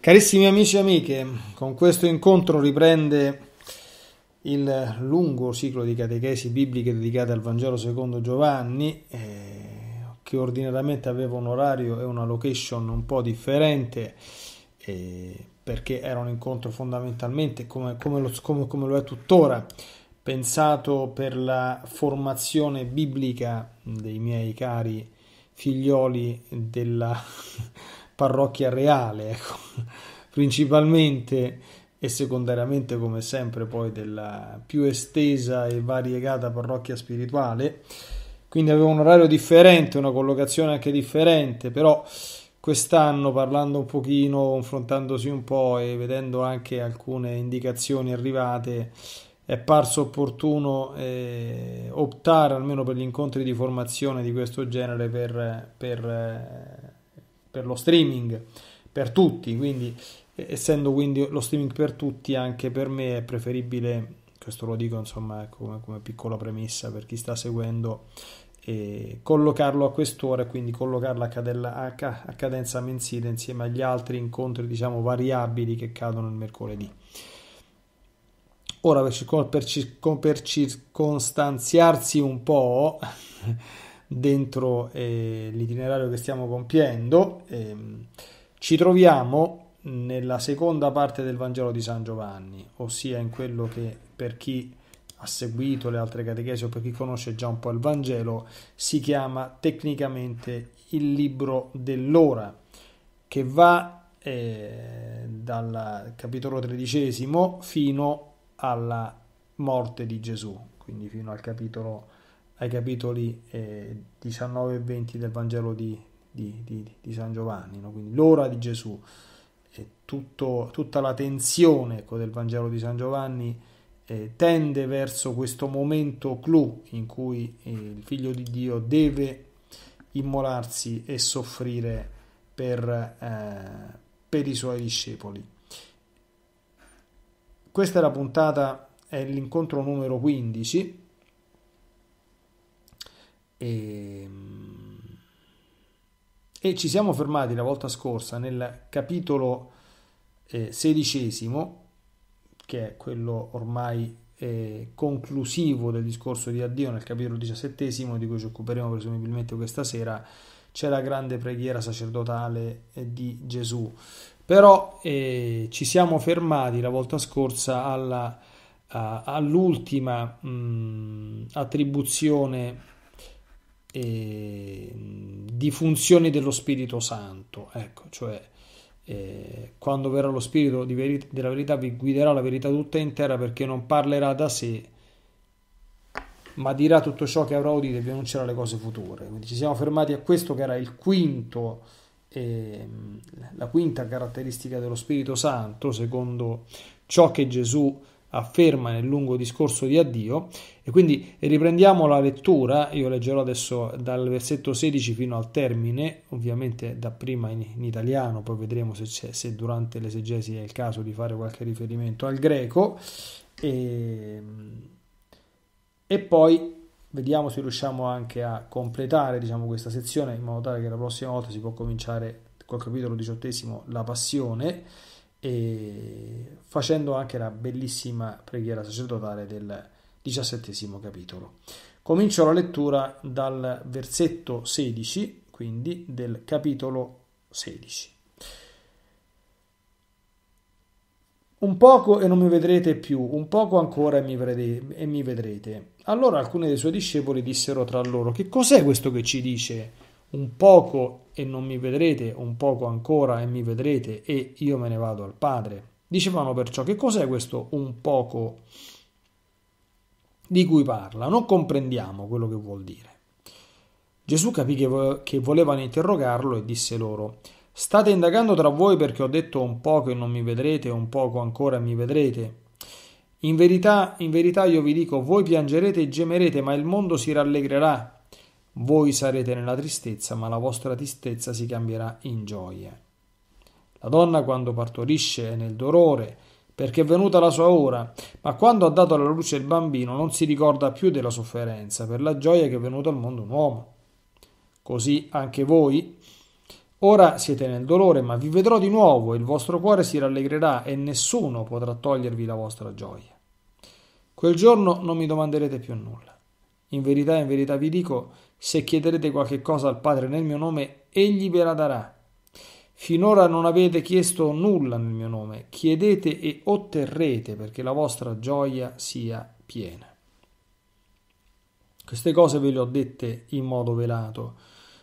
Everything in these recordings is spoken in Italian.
Carissimi amici e amiche, con questo incontro riprende il lungo ciclo di catechesi bibliche dedicate al Vangelo secondo Giovanni, eh, che ordinariamente aveva un orario e una location un po' differente, eh, perché era un incontro fondamentalmente, come, come, lo, come, come lo è tuttora, pensato per la formazione biblica dei miei cari figlioli della... parrocchia reale, ecco. principalmente e secondariamente come sempre poi della più estesa e variegata parrocchia spirituale. Quindi aveva un orario differente, una collocazione anche differente, però quest'anno parlando un pochino, confrontandosi un po' e vedendo anche alcune indicazioni arrivate, è parso opportuno eh, optare almeno per gli incontri di formazione di questo genere per, per eh, per lo streaming, per tutti, quindi essendo quindi lo streaming per tutti, anche per me è preferibile, questo lo dico insomma ecco, come, come piccola premessa per chi sta seguendo, e collocarlo a quest'ora e quindi collocarlo a, cadella, a, a, cadenza mensile insieme agli altri incontri diciamo variabili che cadono il mercoledì. Ora per, circon, per, circon, per circostanziarsi un po' dentro eh, l'itinerario che stiamo compiendo, eh, ci troviamo nella seconda parte del Vangelo di San Giovanni, ossia in quello che per chi ha seguito le altre catechesi o per chi conosce già un po' il Vangelo, si chiama tecnicamente il libro dell'ora, che va eh, dal capitolo tredicesimo fino alla morte di Gesù, quindi fino al capitolo ai capitoli eh, 19 e 20 del Vangelo di, di, di, di San Giovanni, no? quindi l'ora di Gesù e tutto, tutta la tensione ecco, del Vangelo di San Giovanni eh, tende verso questo momento clou in cui eh, il figlio di Dio deve immolarsi e soffrire per, eh, per i suoi discepoli. Questa è la puntata, è l'incontro numero 15 e, ehm, e ci siamo fermati la volta scorsa nel capitolo eh, sedicesimo, che è quello ormai eh, conclusivo del discorso di addio, nel capitolo diciassettesimo, di cui ci occuperemo presumibilmente questa sera, c'è la grande preghiera sacerdotale eh, di Gesù. Però eh, ci siamo fermati la volta scorsa alla, a, all'ultima mh, mm, attribuzione eh, di funzioni dello Spirito Santo, ecco, cioè eh, quando verrà lo Spirito verità, della verità vi guiderà la verità tutta intera perché non parlerà da sé, ma dirà tutto ciò che avrà udito e vi annuncerà le cose future. Quindi ci siamo fermati a questo che era il quinto, eh, la quinta caratteristica dello Spirito Santo, secondo ciò che Gesù afferma nel lungo discorso di addio e quindi riprendiamo la lettura, io leggerò adesso dal versetto 16 fino al termine, ovviamente dapprima in, in italiano, poi vedremo se, se durante l'esegesi è il caso di fare qualche riferimento al greco, e, ehm, e poi vediamo se riusciamo anche a completare diciamo, questa sezione in modo tale che la prossima volta si può cominciare col capitolo 18 la passione e facendo anche la bellissima preghiera sacerdotale del diciassettesimo capitolo. Comincio la lettura dal versetto 16, quindi del capitolo 16. Un poco e non mi vedrete più, un poco ancora e mi vedrete. Allora alcuni dei suoi discepoli dissero tra loro, che cos'è questo che ci dice? Un poco e non mi vedrete, un poco ancora e mi vedrete, e io me ne vado al Padre. Dicevano perciò, che cos'è questo un poco? di cui parla, non comprendiamo quello che vuol dire. Gesù capì che volevano interrogarlo e disse loro, state indagando tra voi perché ho detto un poco e non mi vedrete e un poco ancora mi vedrete. In verità, in verità io vi dico, voi piangerete e gemerete, ma il mondo si rallegrerà. Voi sarete nella tristezza, ma la vostra tristezza si cambierà in gioia. La donna quando partorisce è nel dolore, perché è venuta la sua ora, ma quando ha dato alla luce il bambino non si ricorda più della sofferenza per la gioia che è venuta al mondo un uomo. Così anche voi, Ora siete nel dolore, ma vi vedrò di nuovo, il vostro cuore si rallegrerà e nessuno potrà togliervi la vostra gioia. Quel giorno non mi domanderete più nulla. In verità, in verità vi dico, se chiederete qualche cosa al Padre nel mio nome, egli ve la darà. Finora non avete chiesto nulla nel mio nome, chiedete e otterrete perché la vostra gioia sia piena. Queste cose ve le ho dette in modo velato,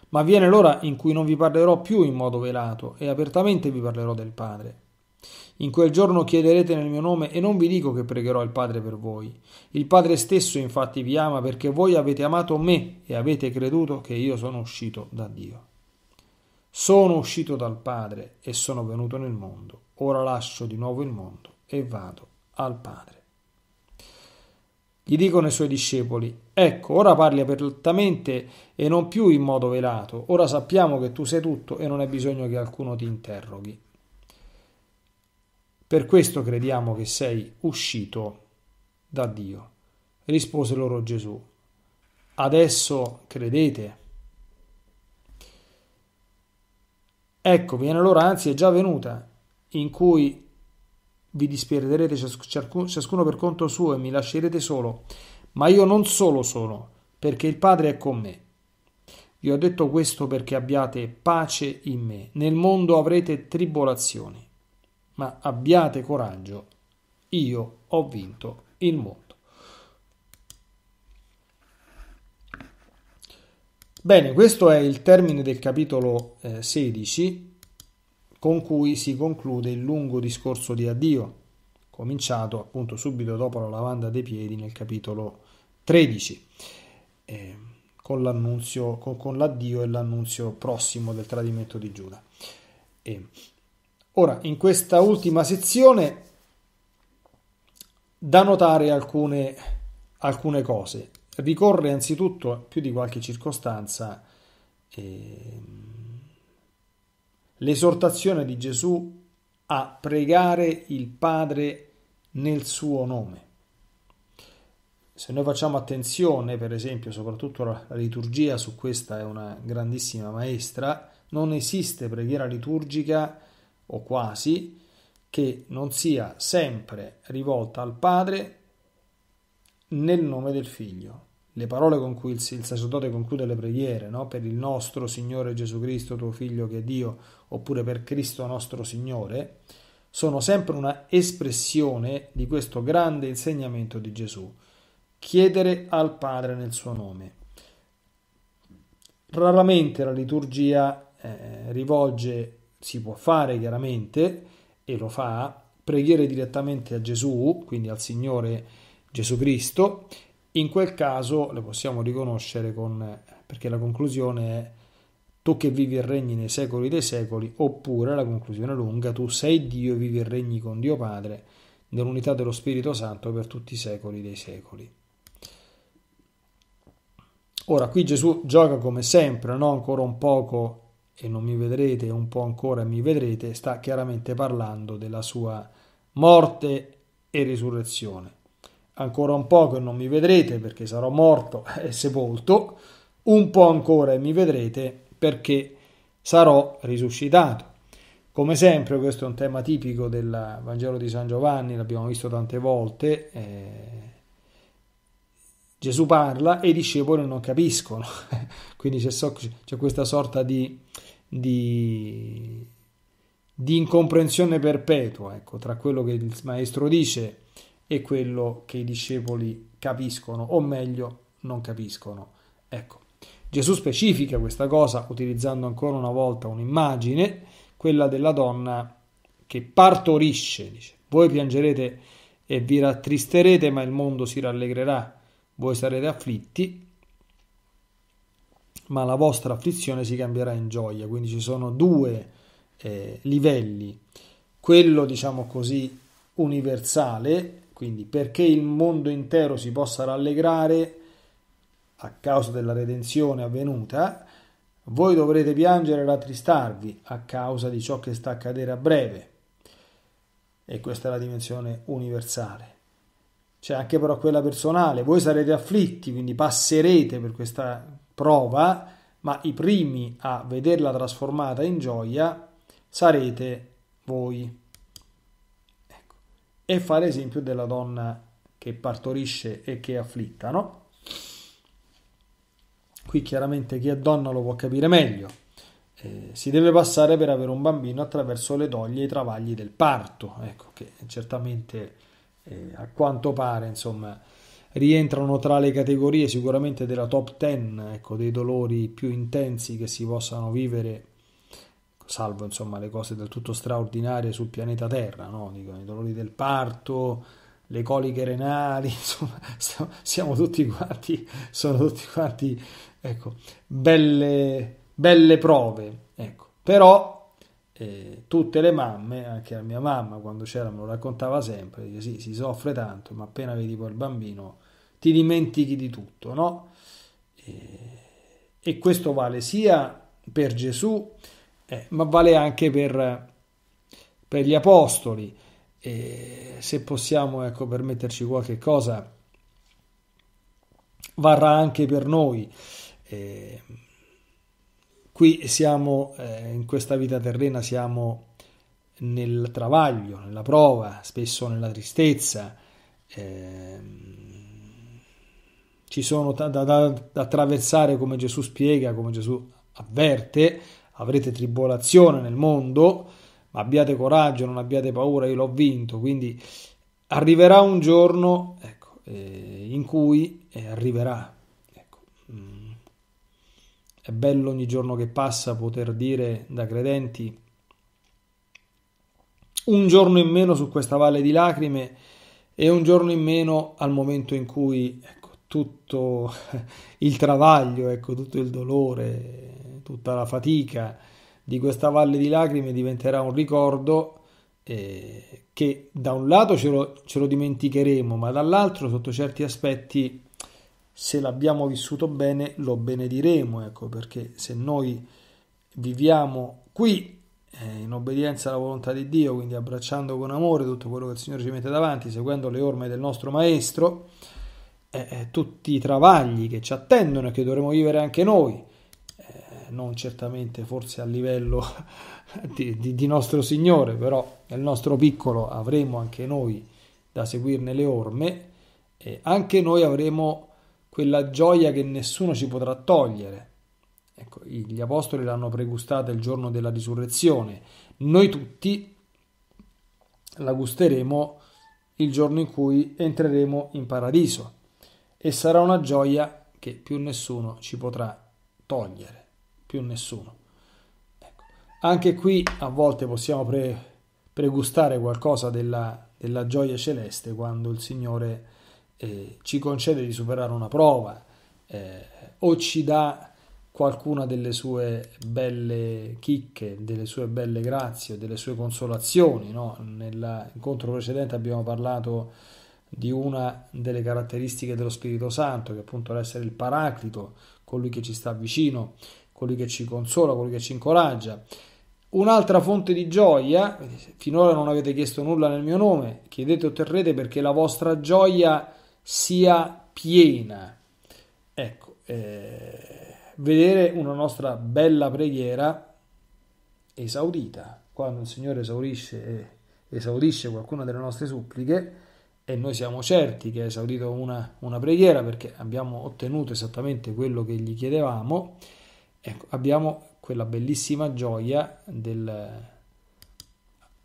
ma viene l'ora in cui non vi parlerò più in modo velato e apertamente vi parlerò del Padre. In quel giorno chiederete nel mio nome e non vi dico che pregherò il Padre per voi. Il Padre stesso infatti vi ama perché voi avete amato me e avete creduto che io sono uscito da Dio. Sono uscito dal Padre e sono venuto nel mondo. Ora lascio di nuovo il mondo e vado al Padre. Gli dicono i suoi discepoli, ecco, ora parli apertamente e non più in modo velato, ora sappiamo che tu sei tutto e non è bisogno che alcuno ti interroghi. Per questo crediamo che sei uscito da Dio. Rispose loro Gesù, adesso credete. Ecco, viene l'ora, anzi è già venuta, in cui vi disperderete ciascuno per conto suo e mi lascerete solo. Ma io non solo sono, perché il Padre è con me. Vi ho detto questo perché abbiate pace in me. Nel mondo avrete tribolazioni, ma abbiate coraggio. Io ho vinto il mondo. Bene, questo è il termine del capitolo eh, 16 con cui si conclude il lungo discorso di addio, cominciato appunto subito dopo la lavanda dei piedi nel capitolo 13, eh, con, l'annunzio, con, con l'addio e l'annunzio prossimo del tradimento di Giuda. Eh, ora, in questa ultima sezione da notare alcune, alcune cose ricorre anzitutto più di qualche circostanza eh, l'esortazione di Gesù a pregare il Padre nel suo nome. Se noi facciamo attenzione, per esempio, soprattutto la liturgia, su questa è una grandissima maestra, non esiste preghiera liturgica o quasi che non sia sempre rivolta al Padre nel nome del Figlio le parole con cui il, il sacerdote conclude le preghiere, no? per il nostro Signore Gesù Cristo, tuo Figlio che è Dio, oppure per Cristo nostro Signore, sono sempre una espressione di questo grande insegnamento di Gesù. Chiedere al Padre nel suo nome. Raramente la liturgia eh, rivolge, si può fare chiaramente, e lo fa, preghiere direttamente a Gesù, quindi al Signore Gesù Cristo, in quel caso le possiamo riconoscere con, perché la conclusione è tu che vivi e regni nei secoli dei secoli, oppure la conclusione lunga, tu sei Dio e vivi e regni con Dio Padre, nell'unità dello Spirito Santo per tutti i secoli dei secoli. Ora, qui Gesù gioca come sempre, no? ancora un poco e non mi vedrete, un po' ancora mi vedrete, sta chiaramente parlando della sua morte e risurrezione ancora un po' che non mi vedrete perché sarò morto e sepolto, un po' ancora e mi vedrete perché sarò risuscitato. Come sempre, questo è un tema tipico del Vangelo di San Giovanni, l'abbiamo visto tante volte. Eh, Gesù parla e i discepoli non capiscono, quindi c'è, so, c'è, questa sorta di, di, di incomprensione perpetua ecco, tra quello che il maestro dice è quello che i discepoli capiscono, o meglio, non capiscono. Ecco, Gesù specifica questa cosa utilizzando ancora una volta un'immagine, quella della donna che partorisce, dice, voi piangerete e vi rattristerete, ma il mondo si rallegrerà, voi sarete afflitti, ma la vostra afflizione si cambierà in gioia. Quindi ci sono due eh, livelli, quello diciamo così universale quindi perché il mondo intero si possa rallegrare a causa della redenzione avvenuta, voi dovrete piangere e rattristarvi a causa di ciò che sta accadere a breve. E questa è la dimensione universale. C'è anche però quella personale. Voi sarete afflitti, quindi passerete per questa prova, ma i primi a vederla trasformata in gioia sarete voi e fa l'esempio della donna che partorisce e che è afflitta, no? Qui chiaramente chi è donna lo può capire meglio. Eh, si deve passare per avere un bambino attraverso le doglie e i travagli del parto, ecco che certamente eh, a quanto pare, insomma, rientrano tra le categorie sicuramente della top 10, ecco, dei dolori più intensi che si possano vivere salvo insomma le cose del tutto straordinarie sul pianeta Terra, no? Dico, i dolori del parto, le coliche renali, insomma, siamo tutti quanti, sono tutti quanti, ecco, belle, belle prove, ecco. Però eh, tutte le mamme, anche la mia mamma quando c'era me lo raccontava sempre, dice sì, si soffre tanto, ma appena vedi poi il bambino ti dimentichi di tutto, no? E, e questo vale sia per Gesù, eh, ma vale anche per, per gli apostoli. E se possiamo ecco, permetterci qualche cosa, varrà anche per noi. Eh, qui siamo, eh, in questa vita terrena, siamo nel travaglio, nella prova, spesso nella tristezza. Eh, ci sono da, da, da attraversare, come Gesù spiega, come Gesù avverte, avrete tribolazione nel mondo, ma abbiate coraggio, non abbiate paura, io l'ho vinto. Quindi arriverà un giorno ecco, eh, in cui eh, arriverà. Ecco, mm, è bello ogni giorno che passa poter dire da credenti un giorno in meno su questa valle di lacrime e un giorno in meno al momento in cui ecco, tutto il travaglio, ecco, tutto il dolore, tutta la fatica di questa valle di lacrime diventerà un ricordo eh, che da un lato ce lo, ce lo dimenticheremo, ma dall'altro sotto certi aspetti se l'abbiamo vissuto bene lo benediremo, ecco perché se noi viviamo qui eh, in obbedienza alla volontà di Dio, quindi abbracciando con amore tutto quello che il Signore ci mette davanti, seguendo le orme del nostro Maestro, eh, eh tutti i travagli che ci attendono e che dovremo vivere anche noi, non certamente forse a livello di, di, di nostro Signore, però nel nostro piccolo avremo anche noi da seguirne le orme e anche noi avremo quella gioia che nessuno ci potrà togliere. Ecco, gli apostoli l'hanno pregustata il giorno della risurrezione, noi tutti la gusteremo il giorno in cui entreremo in paradiso e sarà una gioia che più nessuno ci potrà togliere più nessuno. Ecco. Anche qui a volte possiamo pre- pregustare qualcosa della, della, gioia celeste quando il Signore eh, ci concede di superare una prova eh, o ci dà qualcuna delle sue belle chicche, delle sue belle grazie, delle sue consolazioni. No? Nell'incontro precedente abbiamo parlato di una delle caratteristiche dello Spirito Santo, che appunto era essere il paraclito, colui che ci sta vicino colui che ci consola, colui che ci incoraggia. Un'altra fonte di gioia, finora non avete chiesto nulla nel mio nome, chiedete e otterrete perché la vostra gioia sia piena. Ecco, eh, vedere una nostra bella preghiera esaudita. Quando il Signore esaurisce, eh, esaudisce qualcuna delle nostre suppliche, e noi siamo certi che ha esaudito una, una preghiera perché abbiamo ottenuto esattamente quello che gli chiedevamo, Ecco, abbiamo quella bellissima gioia del,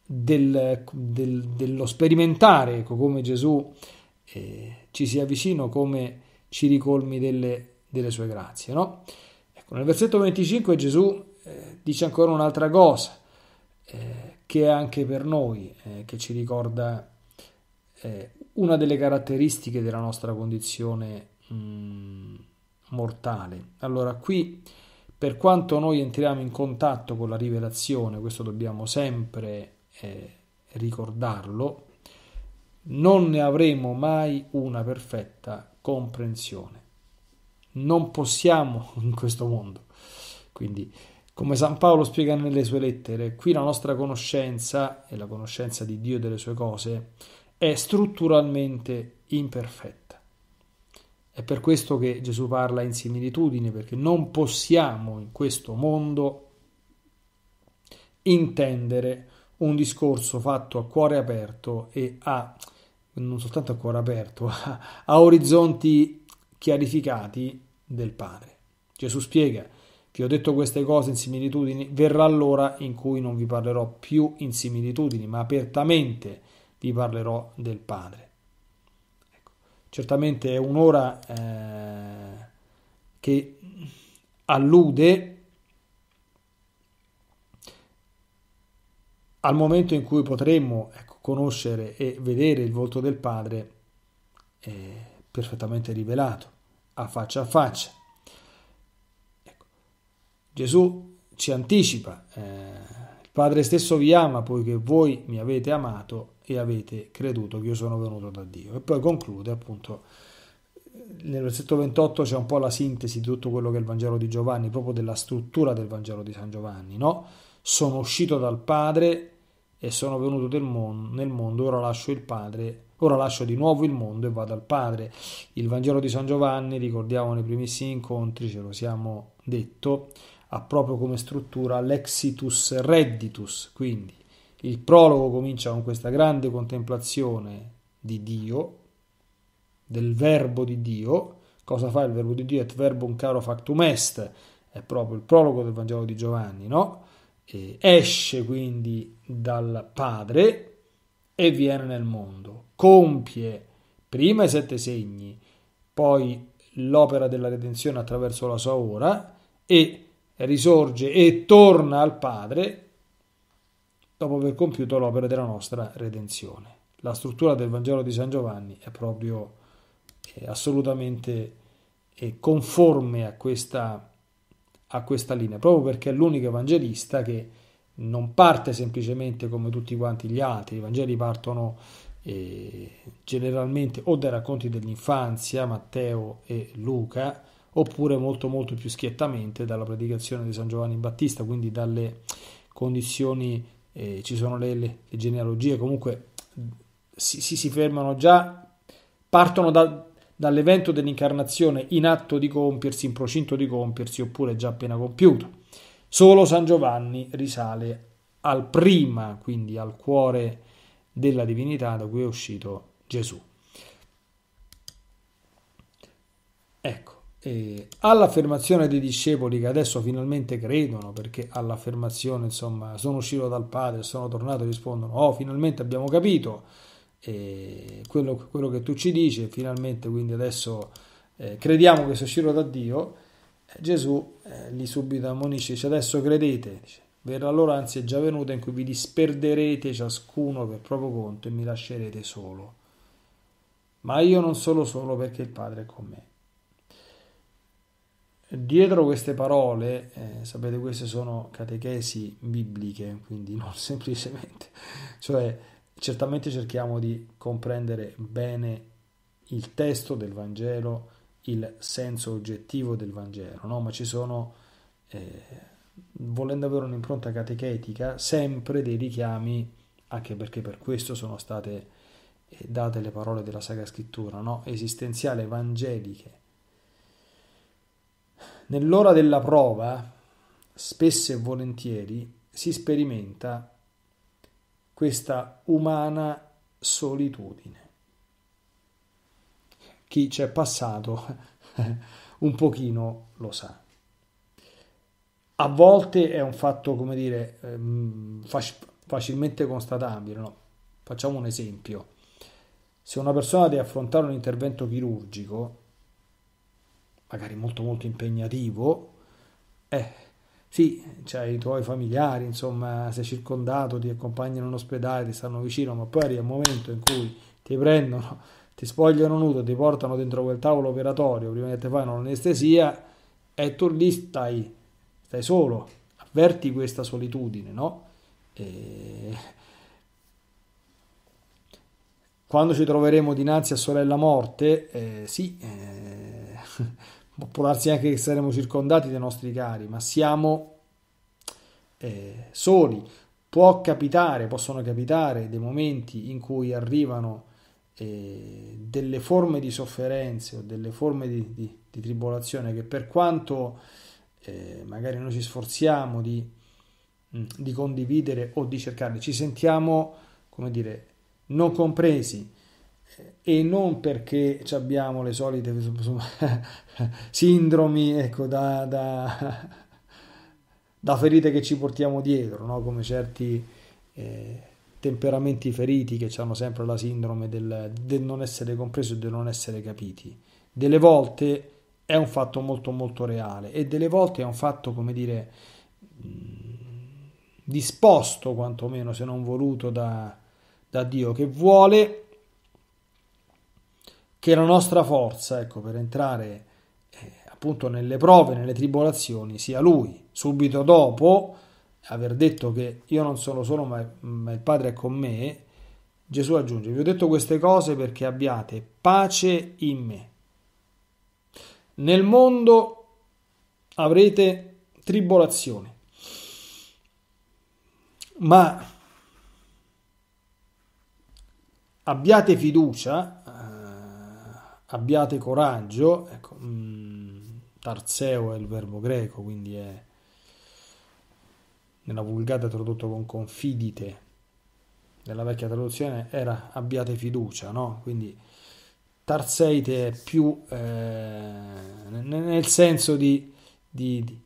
del, del, dello sperimentare ecco, come Gesù eh, ci sia vicino, come ci ricolmi delle, delle sue grazie. No? Ecco, nel versetto 25 Gesù eh, dice ancora un'altra cosa eh, che è anche per noi, eh, che ci ricorda eh, una delle caratteristiche della nostra condizione mh, mm, mortale. Allora, qui per quanto noi entriamo in contatto con la rivelazione, questo dobbiamo sempre eh, ricordarlo, non ne avremo mai una perfetta comprensione. Non possiamo in questo mondo. Quindi, come San Paolo spiega nelle sue lettere, qui la nostra conoscenza e la conoscenza di Dio e delle sue cose è strutturalmente imperfetta. È per questo che Gesù parla in similitudini, perché non possiamo in questo mondo intendere un discorso fatto a cuore aperto e a, non soltanto a cuore aperto, a, a orizzonti chiarificati del Padre. Gesù spiega, vi ho detto queste cose in similitudini, verrà l'ora in cui non vi parlerò più in similitudini, ma apertamente vi parlerò del Padre certamente è un'ora eh, che allude al momento in cui potremmo ecco, conoscere e vedere il volto del Padre eh, perfettamente rivelato, a faccia a faccia. Ecco, Gesù ci anticipa. Eh, Padre stesso vi ama, poiché voi mi avete amato e avete creduto che io sono venuto da Dio. E poi conclude appunto nel versetto 28 c'è un po' la sintesi di tutto quello che è il Vangelo di Giovanni, proprio della struttura del Vangelo di San Giovanni, no? Sono uscito dal Padre e sono venuto mondo, nel mondo, ora lascio il Padre, ora lascio di nuovo il mondo e vado al Padre. Il Vangelo di San Giovanni, ricordiamo nei primissimi incontri, ce lo siamo detto, ha proprio come struttura l'exitus redditus, quindi il prologo comincia con questa grande contemplazione di Dio, del verbo di Dio, cosa fa il verbo di Dio? Et verbum caro factum est, è proprio il prologo del Vangelo di Giovanni, no? E esce quindi dal Padre e viene nel mondo, compie prima i sette segni, poi l'opera della redenzione attraverso la sua ora e risorge e torna al Padre dopo aver compiuto l'opera della nostra redenzione. La struttura del Vangelo di San Giovanni è proprio è assolutamente è conforme a questa, a questa linea, proprio perché è l'unico evangelista che non parte semplicemente come tutti quanti gli altri, i Vangeli partono eh, generalmente o dai racconti dell'infanzia, Matteo e Luca, oppure molto molto più schiettamente dalla predicazione di San Giovanni Battista, quindi dalle condizioni, eh, ci sono le, le, le genealogie, comunque si, si, si, fermano già, partono da, dall'evento dell'incarnazione in atto di compiersi, in procinto di compiersi, oppure già appena compiuto. Solo San Giovanni risale al prima, quindi al cuore della divinità da cui è uscito Gesù. Ecco eh, all'affermazione dei discepoli che adesso finalmente credono, perché all'affermazione, insomma, sono uscito dal padre, sono tornato e rispondono, oh, finalmente abbiamo capito eh, quello, quello, che tu ci dici, finalmente quindi adesso eh, crediamo che sei uscito da Dio, eh, Gesù eh, li subito ammonisce, dice adesso credete, dice, verrà l'ora anzi è già venuta in cui vi disperderete ciascuno per proprio conto e mi lascerete solo. Ma io non sono solo perché il Padre è con me. Dietro queste parole, eh, sapete, queste sono catechesi bibliche, quindi non semplicemente, cioè certamente cerchiamo di comprendere bene il testo del Vangelo, il senso oggettivo del Vangelo, no? ma ci sono, eh, volendo avere un'impronta catechetica, sempre dei richiami, anche perché per questo sono state eh, date le parole della Sacra Scrittura, no? esistenziali, evangeliche Nell'ora della prova, spesso e volentieri, si sperimenta questa umana solitudine. Chi ci è passato un pochino lo sa. A volte è un fatto, come dire, ehm, facilmente constatabile. No? Facciamo un esempio. Se una persona deve affrontare un intervento chirurgico, magari molto molto impegnativo, eh, sì, c'hai i tuoi familiari, insomma, sei circondato, ti accompagnano in ospedale, ti stanno vicino, ma poi arriva il momento in cui ti prendono, ti spogliano nudo, ti portano dentro quel tavolo operatorio prima che ti fanno l'anestesia e tu lì stai, stai solo, avverti questa solitudine, no? E... Quando ci troveremo dinanzi a sorella morte, eh, sì, eh... ma può darsi anche che saremo circondati dai nostri cari, ma siamo eh, soli. Può capitare, possono capitare dei momenti in cui arrivano eh, delle forme di sofferenze o delle forme di, di, di tribolazione che per quanto eh, magari noi ci sforziamo di, mm, di condividere o di cercare, ci sentiamo, come dire, non compresi eh, e non perché abbiamo le solite sindromi, ecco, da, da, da, ferite che ci portiamo dietro, no? come certi eh, temperamenti feriti che hanno sempre la sindrome del, del non essere compreso e del non essere capiti. Delle volte è un fatto molto molto reale e delle volte è un fatto, come dire, mm, disposto quantomeno, se non voluto da, da Dio, che vuole che la nostra forza, ecco, per entrare appunto nelle prove, nelle tribolazioni, sia lui subito dopo aver detto che io non sono solo ma, ma il Padre è con me, Gesù aggiunge, vi ho detto queste cose perché abbiate pace in me. Nel mondo avrete tribolazione, ma abbiate fiducia, eh, abbiate coraggio, ecco, mh, mm, Tarseo è il verbo greco, quindi è nella vulgata tradotto con confidite, nella vecchia traduzione era abbiate fiducia, no? Quindi tarseite è più eh, nel senso di, di, di,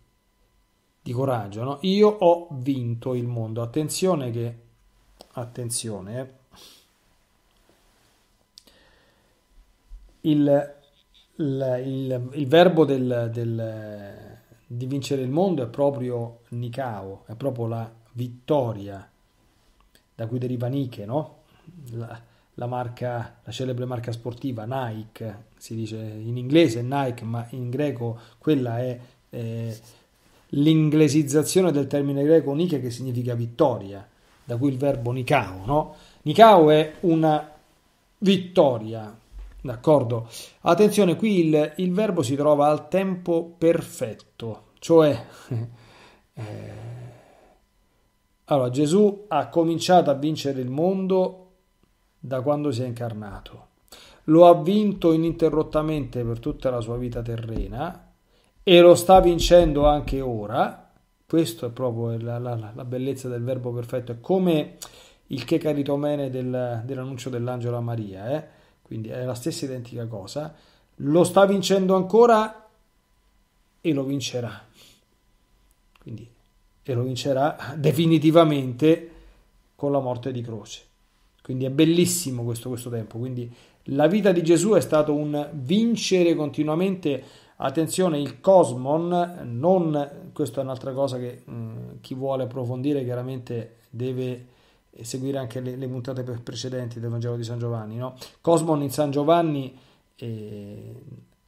di coraggio, no? Io ho vinto il mondo, attenzione che, attenzione, eh. il il, il, il verbo del, del, di vincere il mondo è proprio Nicao, è proprio la vittoria da cui deriva Nike, no? La, la, marca, la celebre marca sportiva Nike, si dice in inglese Nike, ma in greco quella è eh, l'inglesizzazione del termine greco Nike che significa vittoria, da cui il verbo Nikao, no? Nikao è una vittoria, D'accordo? Attenzione, qui il, il, verbo si trova al tempo perfetto, cioè... Eh, allora, Gesù ha cominciato a vincere il mondo da quando si è incarnato. Lo ha vinto ininterrottamente per tutta la sua vita terrena e lo sta vincendo anche ora. Questo è proprio la, la, la bellezza del verbo perfetto, è come il che caritomene del, dell'annuncio dell'angelo a Maria, eh? Quindi è la stessa identica cosa. Lo sta vincendo ancora e lo vincerà. Quindi, e lo vincerà definitivamente con la morte di croce. Quindi è bellissimo questo, questo tempo. Quindi la vita di Gesù è stato un vincere continuamente. Attenzione, il cosmon, non, questa è un'altra cosa che mh, mm, chi vuole approfondire chiaramente deve e seguire anche le, le puntate precedenti del Vangelo di San Giovanni. No? Cosmon in San Giovanni eh,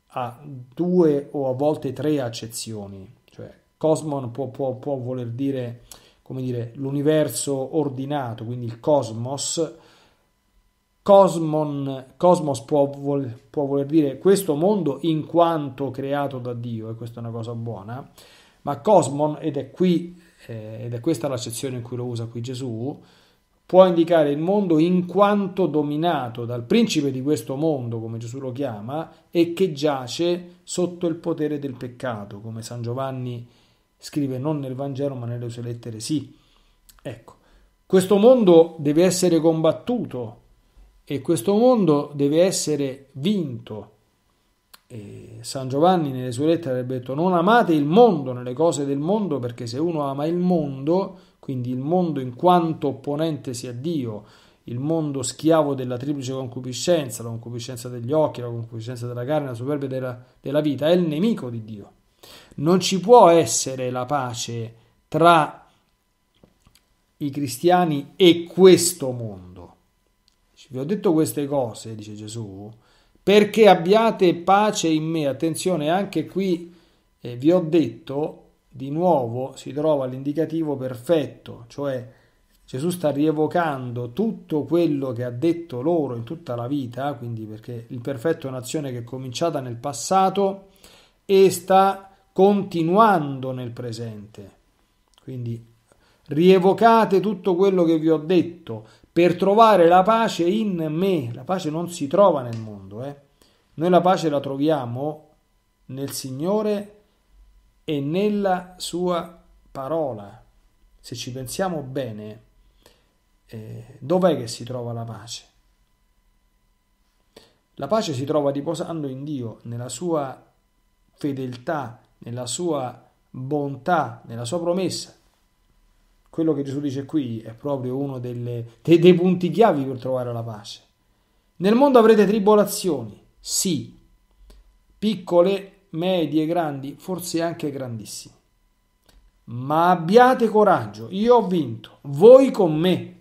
ha due o a volte tre accezioni, cioè Cosmon può, può, può voler dire, dire l'universo ordinato, quindi il cosmos, Cosmon, cosmos può, vol, può, voler dire questo mondo in quanto creato da Dio, e questa è una cosa buona, ma cosmon, ed è qui, eh, ed è questa l'accezione in cui lo usa qui Gesù, può indicare il mondo in quanto dominato dal principe di questo mondo, come Gesù lo chiama, e che giace sotto il potere del peccato, come San Giovanni scrive non nel Vangelo ma nelle sue lettere sì. Ecco, questo mondo deve essere combattuto e questo mondo deve essere vinto. E San Giovanni nelle sue lettere avrebbe detto non amate il mondo nelle cose del mondo perché se uno ama il mondo quindi il mondo in quanto opponente sia Dio, il mondo schiavo della triplice concupiscenza, la concupiscenza degli occhi, la concupiscenza della carne, la superbia della, della vita, è il nemico di Dio. Non ci può essere la pace tra i cristiani e questo mondo. Vi ho detto queste cose, dice Gesù, perché abbiate pace in me. Attenzione, anche qui eh, vi ho detto di nuovo si trova l'indicativo perfetto, cioè Gesù sta rievocando tutto quello che ha detto loro in tutta la vita, quindi perché il perfetto è un'azione che è cominciata nel passato e sta continuando nel presente. Quindi rievocate tutto quello che vi ho detto per trovare la pace in me. La pace non si trova nel mondo, eh. Noi la pace la troviamo nel Signore e nella sua parola. Se ci pensiamo bene, eh, dov'è che si trova la pace? La pace si trova riposando in Dio, nella sua fedeltà, nella sua bontà, nella sua promessa. Quello che Gesù dice qui è proprio uno delle, dei, dei punti chiavi per trovare la pace. Nel mondo avrete tribolazioni, sì, piccole medie, grandi, forse anche grandissime. Ma abbiate coraggio, io ho vinto, voi con me.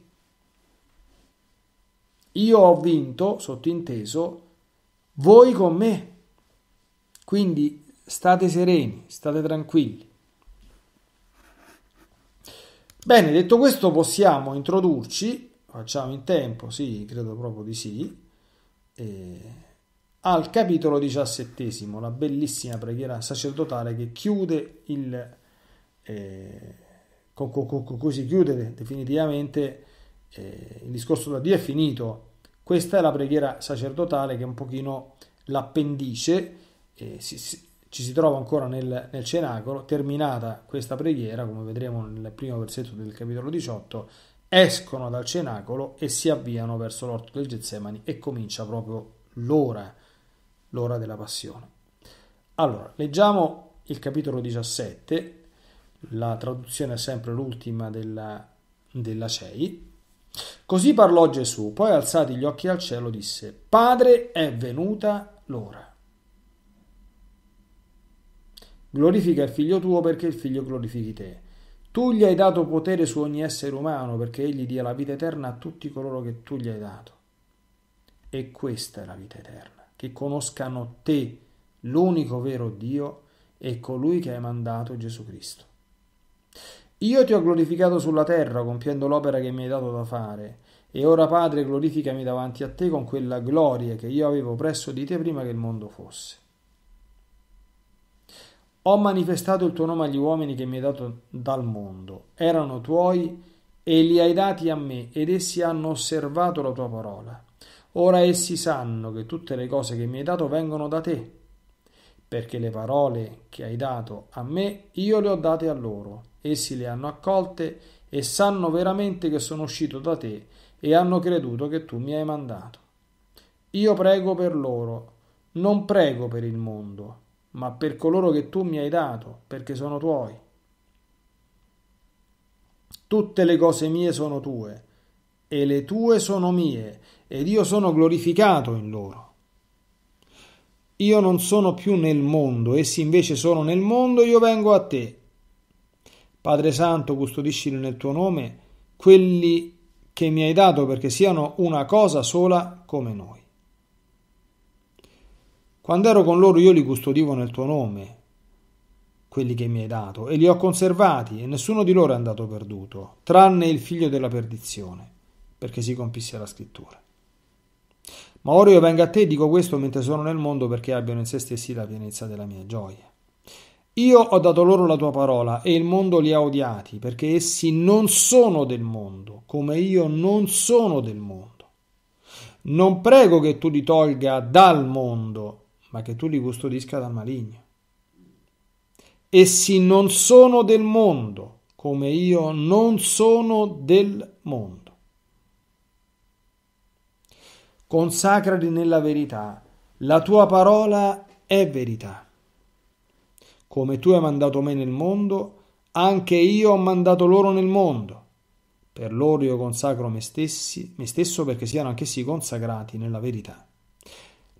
Io ho vinto, sottinteso, voi con me. Quindi state sereni, state tranquilli. Bene, detto questo possiamo introdurci, facciamo in tempo, sì, credo proprio di sì. E al capitolo diciassettesimo, la bellissima preghiera sacerdotale che chiude il... Eh, con, con, con cui si chiude definitivamente eh, il discorso da Dio è finito. Questa è la preghiera sacerdotale che è un pochino l'appendice, eh, si, si, ci si trova ancora nel, nel, cenacolo, terminata questa preghiera, come vedremo nel primo versetto del capitolo 18, escono dal cenacolo e si avviano verso l'orto del Getsemani e comincia proprio l'ora l'ora della passione. Allora, leggiamo il capitolo 17, la traduzione è sempre l'ultima della, della CEI. Così parlò Gesù, poi alzati gli occhi al cielo disse, Padre è venuta l'ora. Glorifica il figlio tuo perché il figlio glorifichi te. Tu gli hai dato potere su ogni essere umano perché egli dia la vita eterna a tutti coloro che tu gli hai dato. E questa è la vita eterna che conoscano te, l'unico vero Dio, e colui che hai mandato Gesù Cristo. Io ti ho glorificato sulla terra, compiendo l'opera che mi hai dato da fare. E ora, Padre, glorificami davanti a te con quella gloria che io avevo presso di te prima che il mondo fosse. Ho manifestato il tuo nome agli uomini che mi hai dato dal mondo. Erano tuoi e li hai dati a me, ed essi hanno osservato la tua parola. Ora essi sanno che tutte le cose che mi hai dato vengono da te, perché le parole che hai dato a me io le ho date a loro. Essi le hanno accolte e sanno veramente che sono uscito da te e hanno creduto che tu mi hai mandato. Io prego per loro, non prego per il mondo, ma per coloro che tu mi hai dato, perché sono tuoi. Tutte le cose mie sono tue e le tue sono mie ed io sono glorificato in loro. Io non sono più nel mondo, essi invece sono nel mondo, io vengo a te. Padre Santo, custodiscili nel tuo nome quelli che mi hai dato perché siano una cosa sola come noi. Quando ero con loro io li custodivo nel tuo nome, quelli che mi hai dato, e li ho conservati, e nessuno di loro è andato perduto, tranne il figlio della perdizione, perché si compisse la scrittura. Ma ora io vengo a te e dico questo mentre sono nel mondo perché abbiano in se stessi la pienezza della mia gioia. Io ho dato loro la tua parola e il mondo li ha odiati perché essi non sono del mondo, come io non sono del mondo. Non prego che tu li tolga dal mondo, ma che tu li custodisca dal maligno. Essi non sono del mondo, come io non sono del mondo consacrati nella verità. La tua parola è verità. Come tu hai mandato me nel mondo, anche io ho mandato loro nel mondo. Per loro io consacro me, stessi, me stesso perché siano anch'essi consacrati nella verità.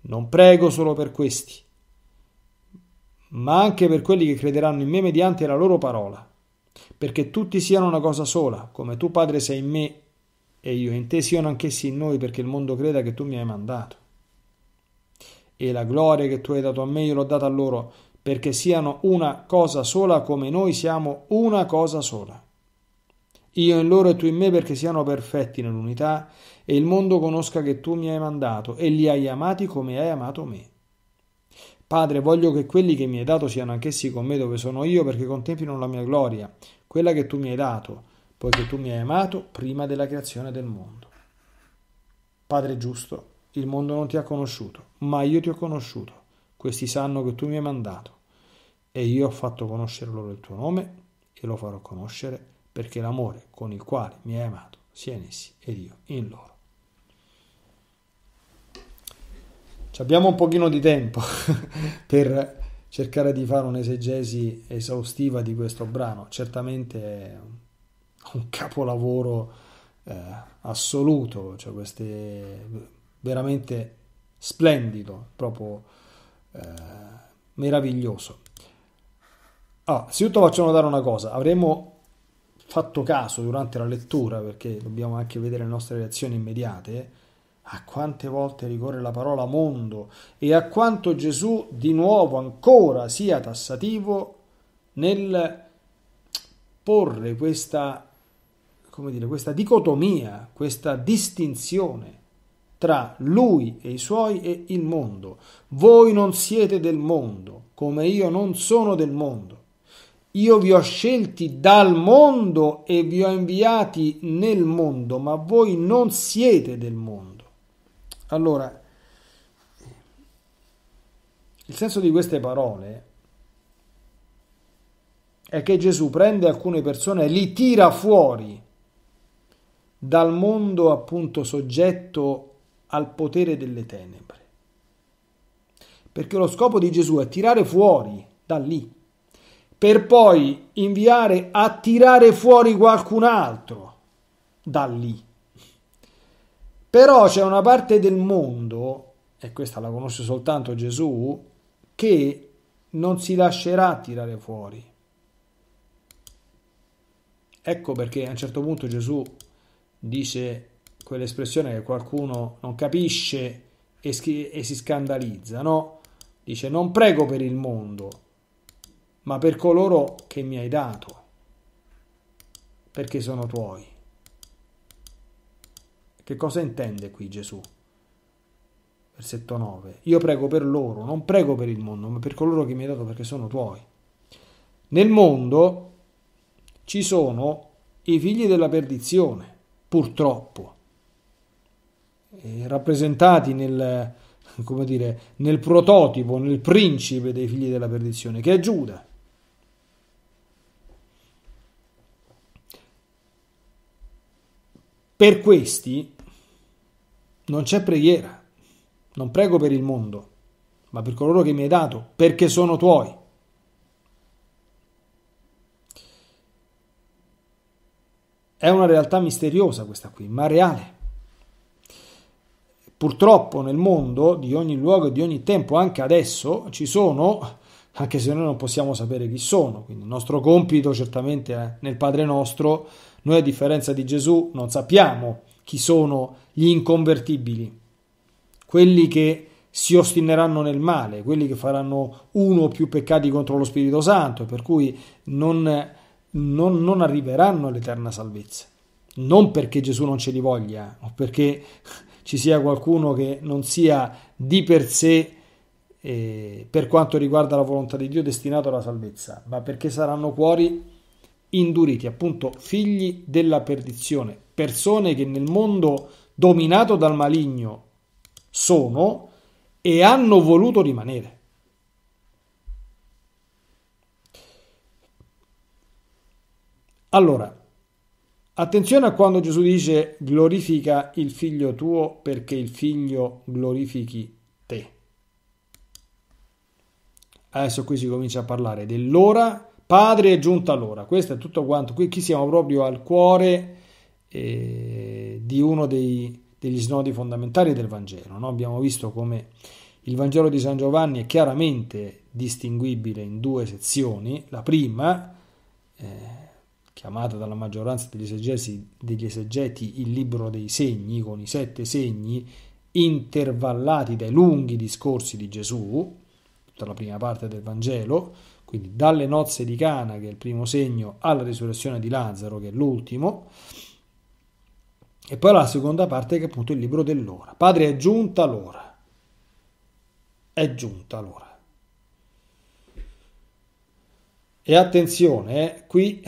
Non prego solo per questi, ma anche per quelli che crederanno in me mediante la loro parola, perché tutti siano una cosa sola, come tu Padre sei in me e io, in te siano anch'essi in noi perché il mondo creda che tu mi hai mandato. E la gloria che tu hai dato a me io l'ho data a loro perché siano una cosa sola come noi siamo una cosa sola. Io in loro e tu in me perché siano perfetti nell'unità e il mondo conosca che tu mi hai mandato e li hai amati come hai amato me. Padre, voglio che quelli che mi hai dato siano anch'essi con me dove sono io perché contemplino la mia gloria, quella che tu mi hai dato poiché tu mi hai amato prima della creazione del mondo. Padre giusto, il mondo non ti ha conosciuto, ma io ti ho conosciuto. Questi sanno che tu mi hai mandato e io ho fatto conoscere loro il tuo nome e lo farò conoscere perché l'amore con il quale mi hai amato sia in essi ed io in loro. Ci abbiamo un pochino di tempo per cercare di fare un'esegesi esaustiva di questo brano, certamente è un un capolavoro eh, assoluto, cioè queste, veramente splendido, proprio eh, meraviglioso. Ah, innanzitutto faccio notare una cosa, avremo fatto caso durante la lettura, perché dobbiamo anche vedere le nostre reazioni immediate, a quante volte ricorre la parola mondo e a quanto Gesù di nuovo ancora sia tassativo nel porre questa come dire, questa dicotomia, questa distinzione tra lui e i suoi e il mondo. Voi non siete del mondo, come io non sono del mondo. Io vi ho scelti dal mondo e vi ho inviati nel mondo, ma voi non siete del mondo. Allora, il senso di queste parole è che Gesù prende alcune persone e li tira fuori dal mondo appunto soggetto al potere delle tenebre. Perché lo scopo di Gesù è tirare fuori da lì, per poi inviare a tirare fuori qualcun altro da lì. Però c'è una parte del mondo, e questa la conosce soltanto Gesù, che non si lascerà tirare fuori. Ecco perché a un certo punto Gesù dice quell'espressione che qualcuno non capisce e, schi- e si scandalizza, no? Dice non prego per il mondo, ma per coloro che mi hai dato, perché sono tuoi. Che cosa intende qui Gesù? Versetto 9. Io prego per loro, non prego per il mondo, ma per coloro che mi hai dato perché sono tuoi. Nel mondo ci sono i figli della perdizione, purtroppo, rappresentati nel, come dire, nel prototipo, nel principe dei figli della perdizione, che è Giuda. Per questi non c'è preghiera, non prego per il mondo, ma per coloro che mi hai dato, perché sono tuoi. È una realtà misteriosa questa qui, ma reale. Purtroppo nel mondo, di ogni luogo e di ogni tempo, anche adesso, ci sono, anche se noi non possiamo sapere chi sono, quindi il nostro compito certamente è nel Padre nostro, noi a differenza di Gesù non sappiamo chi sono gli inconvertibili, quelli che si ostineranno nel male, quelli che faranno uno o più peccati contro lo Spirito Santo, per cui non non, non arriveranno all'eterna salvezza. Non perché Gesù non ce li voglia, o eh, perché ci sia qualcuno che non sia di per sé, eh, per quanto riguarda la volontà di Dio, destinato alla salvezza, ma perché saranno cuori induriti, appunto figli della perdizione, persone che nel mondo dominato dal maligno sono e hanno voluto rimanere. Allora, attenzione a quando Gesù dice glorifica il figlio tuo perché il figlio glorifichi te. Adesso qui si comincia a parlare dell'ora, padre è giunta l'ora, questo è tutto quanto, qui, qui siamo proprio al cuore eh, di uno dei, degli snodi fondamentali del Vangelo, no? abbiamo visto come il Vangelo di San Giovanni è chiaramente distinguibile in due sezioni, la prima... Eh, chiamata dalla maggioranza degli esegeti, degli esegeti il libro dei segni, con i sette segni, intervallati dai lunghi discorsi di Gesù, tutta la prima parte del Vangelo, quindi dalle nozze di Cana, che è il primo segno, alla risurrezione di Lazzaro, che è l'ultimo, e poi la seconda parte che è appunto il libro dell'ora. Padre, è giunta l'ora. È giunta l'ora. E attenzione, eh, qui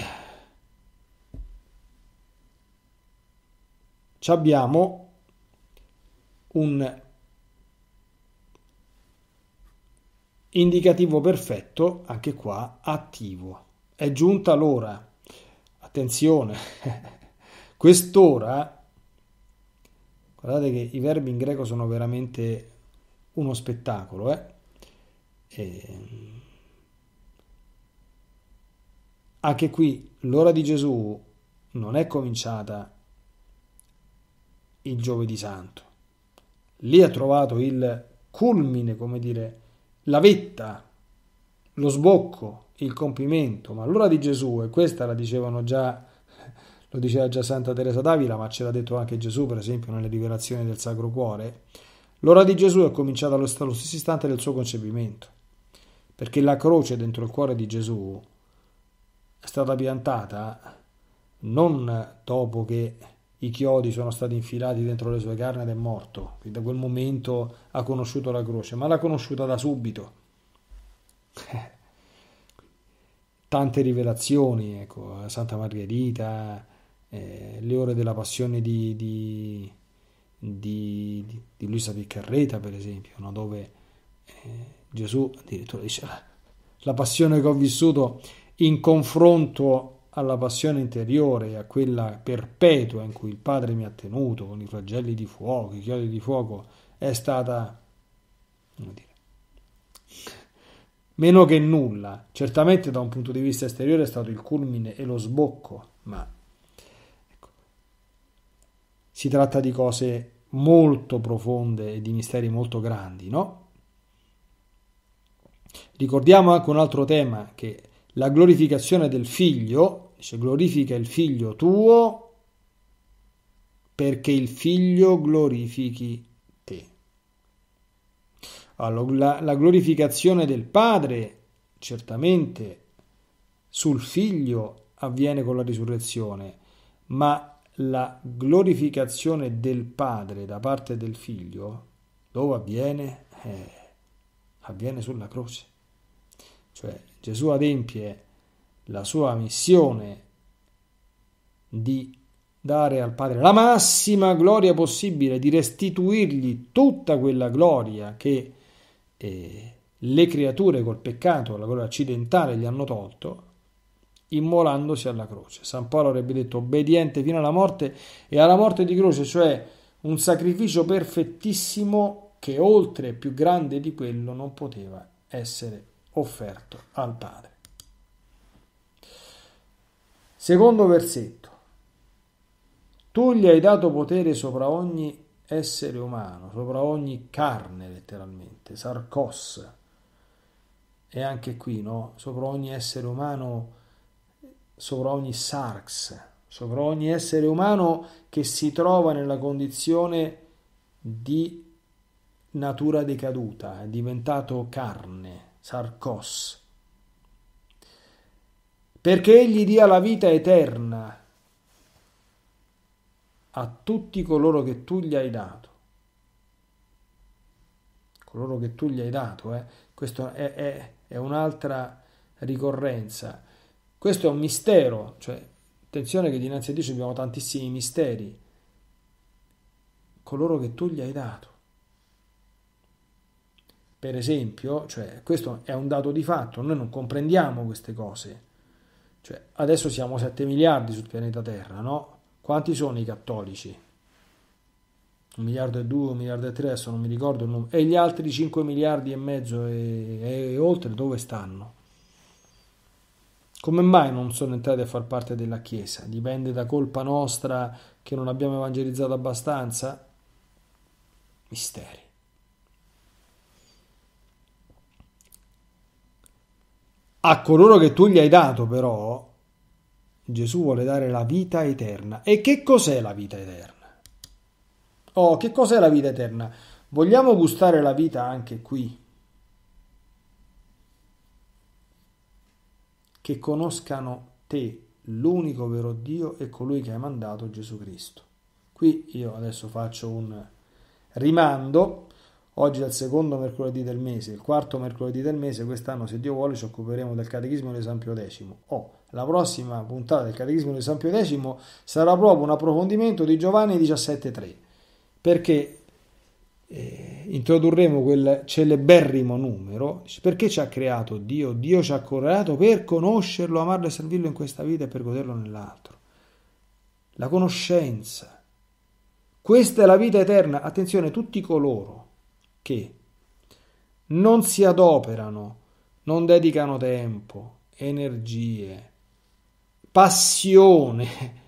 abbiamo un indicativo perfetto anche qua attivo è giunta l'ora attenzione quest'ora guardate che i verbi in greco sono veramente uno spettacolo eh? E... Ehm, anche qui l'ora di Gesù non è cominciata il giovedì santo. Lì ha trovato il culmine, come dire, la vetta, lo sbocco, il compimento. Ma l'ora di Gesù, e questa la dicevano già, lo diceva già Santa Teresa d'Avila, ma ce l'ha detto anche Gesù, per esempio, nelle rivelazioni del Sacro Cuore, l'ora di Gesù è cominciata allo stesso istante del suo concepimento, perché la croce dentro il cuore di Gesù è stata piantata non dopo che i chiodi sono stati infilati dentro le sue carni ed è morto. E da quel momento ha conosciuto la croce, ma l'ha conosciuta da subito. Tante rivelazioni, ecco, Santa Margherita, eh, le ore della passione di, di, di, di Luisa Piccarreta, per esempio, no? dove eh, Gesù addirittura dice la passione che ho vissuto in confronto alla passione interiore, e a quella perpetua in cui il Padre mi ha tenuto con i flagelli di fuoco, i chiodi di fuoco, è stata, come dire, meno che nulla. Certamente da un punto di vista esteriore è stato il culmine e lo sbocco, ma ecco, si tratta di cose molto profonde e di misteri molto grandi, no? Ricordiamo anche un altro tema che la glorificazione del figlio, dice glorifica il figlio tuo perché il figlio glorifichi te. Allora, la, la glorificazione del padre, certamente, sul figlio avviene con la risurrezione, ma la glorificazione del padre da parte del figlio, dove avviene? Eh, avviene sulla croce. Cioè Gesù adempie la sua missione di dare al Padre la massima gloria possibile, di restituirgli tutta quella gloria che eh, le creature col peccato, la gloria accidentale, gli hanno tolto, immolandosi alla croce. San Paolo avrebbe detto obbediente fino alla morte e alla morte di croce, cioè un sacrificio perfettissimo che oltre più grande di quello non poteva essere offerto al Padre. Secondo versetto. Tu gli hai dato potere sopra ogni essere umano, sopra ogni carne letteralmente, sarcos. E anche qui, no? Sopra ogni essere umano, sopra ogni sarx, sopra ogni essere umano che si trova nella condizione di natura decaduta, è diventato carne, sarcos, perché egli dia la vita eterna a tutti coloro che tu gli hai dato. Coloro che tu gli hai dato, eh? questa è, è, è un'altra ricorrenza. Questo è un mistero, cioè attenzione che dinanzi a Dio abbiamo tantissimi misteri. Coloro che tu gli hai dato per esempio, cioè, questo è un dato di fatto, noi non comprendiamo queste cose. Cioè, adesso siamo 7 miliardi sul pianeta Terra, no? Quanti sono i cattolici? Un miliardo e due, un miliardo e tre, adesso non mi ricordo il numero. E gli altri 5 miliardi e mezzo e, e, e oltre dove stanno? Come mai non sono entrati a far parte della Chiesa? Dipende da colpa nostra che non abbiamo evangelizzato abbastanza? Misteri. A coloro che tu gli hai dato però, Gesù vuole dare la vita eterna. E che cos'è la vita eterna? Oh, che cos'è la vita eterna? Vogliamo gustare la vita anche qui? Che conoscano te, l'unico vero Dio e colui che hai mandato Gesù Cristo. Qui io adesso faccio un rimando Oggi è il secondo mercoledì del mese, il quarto mercoledì del mese, quest'anno se Dio vuole ci occuperemo del Catechismo di San Pio X. Oh, la prossima puntata del Catechismo di San Pio X sarà proprio un approfondimento di Giovanni 17.3, perché eh, introdurremo quel celeberrimo numero, perché ci ha creato Dio? Dio ci ha creato per conoscerlo, amarlo e servirlo in questa vita e per goderlo nell'altro. La conoscenza. Questa è la vita eterna. Attenzione, tutti coloro che non si adoperano, non dedicano tempo, energie, passione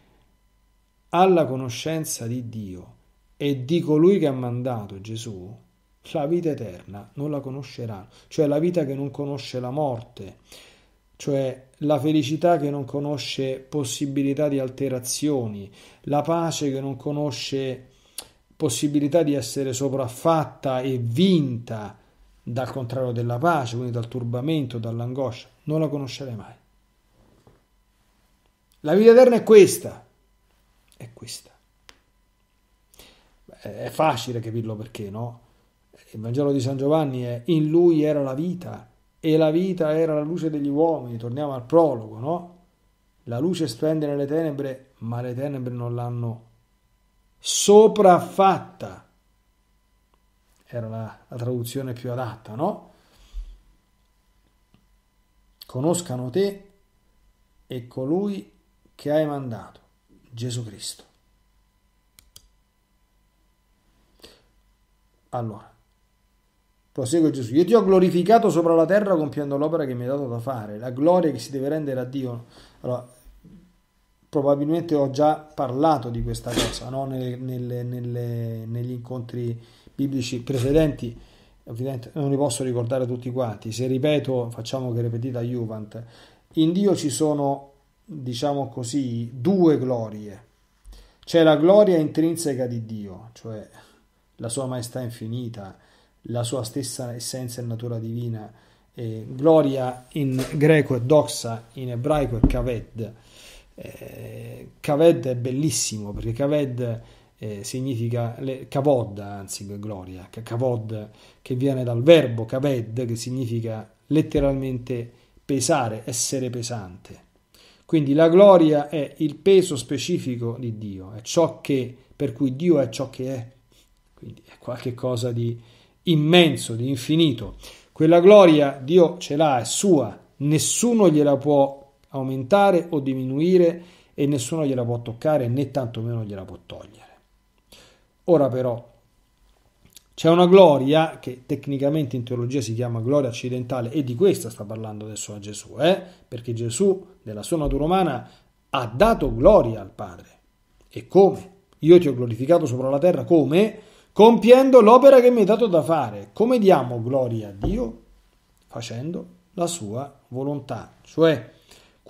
alla conoscenza di Dio e di colui che ha mandato Gesù, la vita eterna non la conosceranno, cioè la vita che non conosce la morte, cioè la felicità che non conosce possibilità di alterazioni, la pace che non conosce possibilità di essere sopraffatta e vinta dal contrario della pace, quindi dal turbamento, dall'angoscia, non la conoscerai mai. La vita eterna è questa, è questa. È facile capirlo perché, no? Il Vangelo di San Giovanni è in lui era la vita e la vita era la luce degli uomini, torniamo al prologo, no? La luce splende nelle tenebre, ma le tenebre non l'hanno sopraffatta. Era la, la traduzione più adatta, no? Conoscano te e colui che hai mandato, Gesù Cristo. Allora, prosegue Gesù, io ti ho glorificato sopra la terra compiendo l'opera che mi hai dato da fare, la gloria che si deve rendere a Dio. Allora, probabilmente ho già parlato di questa cosa no? nelle, nelle, nelle, negli incontri biblici precedenti, ovviamente non li posso ricordare tutti quanti, se ripeto facciamo che ripetita Juvent, in Dio ci sono, diciamo così, due glorie, c'è la gloria intrinseca di Dio, cioè la sua maestà infinita, la sua stessa essenza e natura divina, eh, gloria in greco è doxa, in ebraico è kaved, eh, Kaved è bellissimo perché Kaved eh, significa le, Kavod, anzi gloria, Kavod che viene dal verbo Kaved che significa letteralmente pesare, essere pesante. Quindi la gloria è il peso specifico di Dio, è ciò che, per cui Dio è ciò che è, quindi è qualcosa di immenso, di infinito. Quella gloria Dio ce l'ha, è sua, nessuno gliela può aumentare o diminuire e nessuno gliela può toccare né tantomeno gliela può togliere. Ora però c'è una gloria che tecnicamente in teologia si chiama gloria accidentale e di questa sta parlando adesso a Gesù, eh? perché Gesù nella sua natura umana ha dato gloria al Padre. E come? Io ti ho glorificato sopra la terra come? Compiendo l'opera che mi hai dato da fare. Come diamo gloria a Dio? Facendo la sua volontà, cioè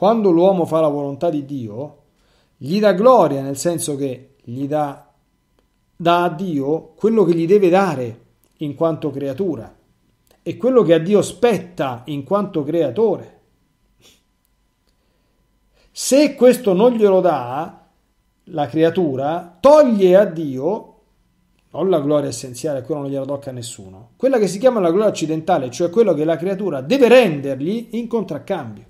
quando l'uomo fa la volontà di Dio, gli dà gloria, nel senso che gli dà, dà a Dio quello che gli deve dare in quanto creatura e quello che a Dio spetta in quanto creatore. Se questo non glielo dà, la creatura toglie a Dio non la gloria essenziale, quella non gliela tocca a nessuno, quella che si chiama la gloria occidentale, cioè quello che la creatura deve rendergli in contraccambio.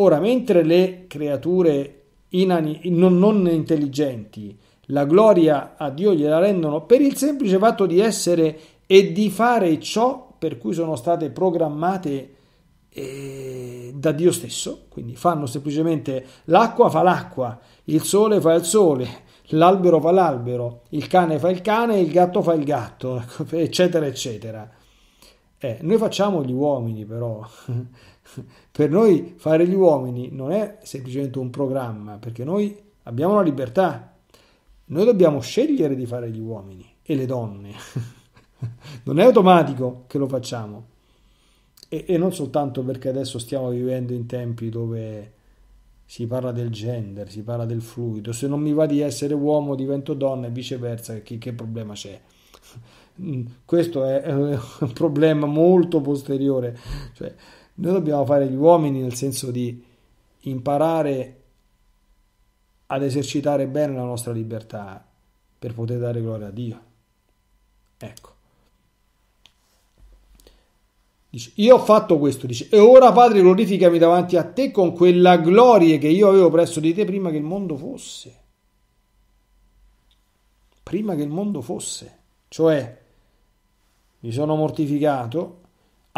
Ora, mentre le creature inani, non, non intelligenti la gloria a Dio gliela rendono per il semplice fatto di essere e di fare ciò per cui sono state programmate eh, da Dio stesso, quindi fanno semplicemente l'acqua fa l'acqua, il sole fa il sole, l'albero fa l'albero, il cane fa il cane, il gatto fa il gatto, eccetera, eccetera. Eh, noi facciamo gli uomini però, Per noi fare gli uomini non è semplicemente un programma, perché noi abbiamo la libertà. Noi dobbiamo scegliere di fare gli uomini e le donne. non è automatico che lo facciamo. E, e non soltanto perché adesso stiamo vivendo in tempi dove si parla del gender, si parla del fluido, se non mi va di essere uomo divento donna e viceversa, che, che problema c'è? Questo è, un problema molto posteriore. Cioè, noi dobbiamo fare gli uomini nel senso di imparare ad esercitare bene la nostra libertà per poter dare gloria a Dio. Ecco. Dice, io ho fatto questo, dice, e ora Padre glorificami davanti a te con quella gloria che io avevo presso di te prima che il mondo fosse. Prima che il mondo fosse. Cioè, mi sono mortificato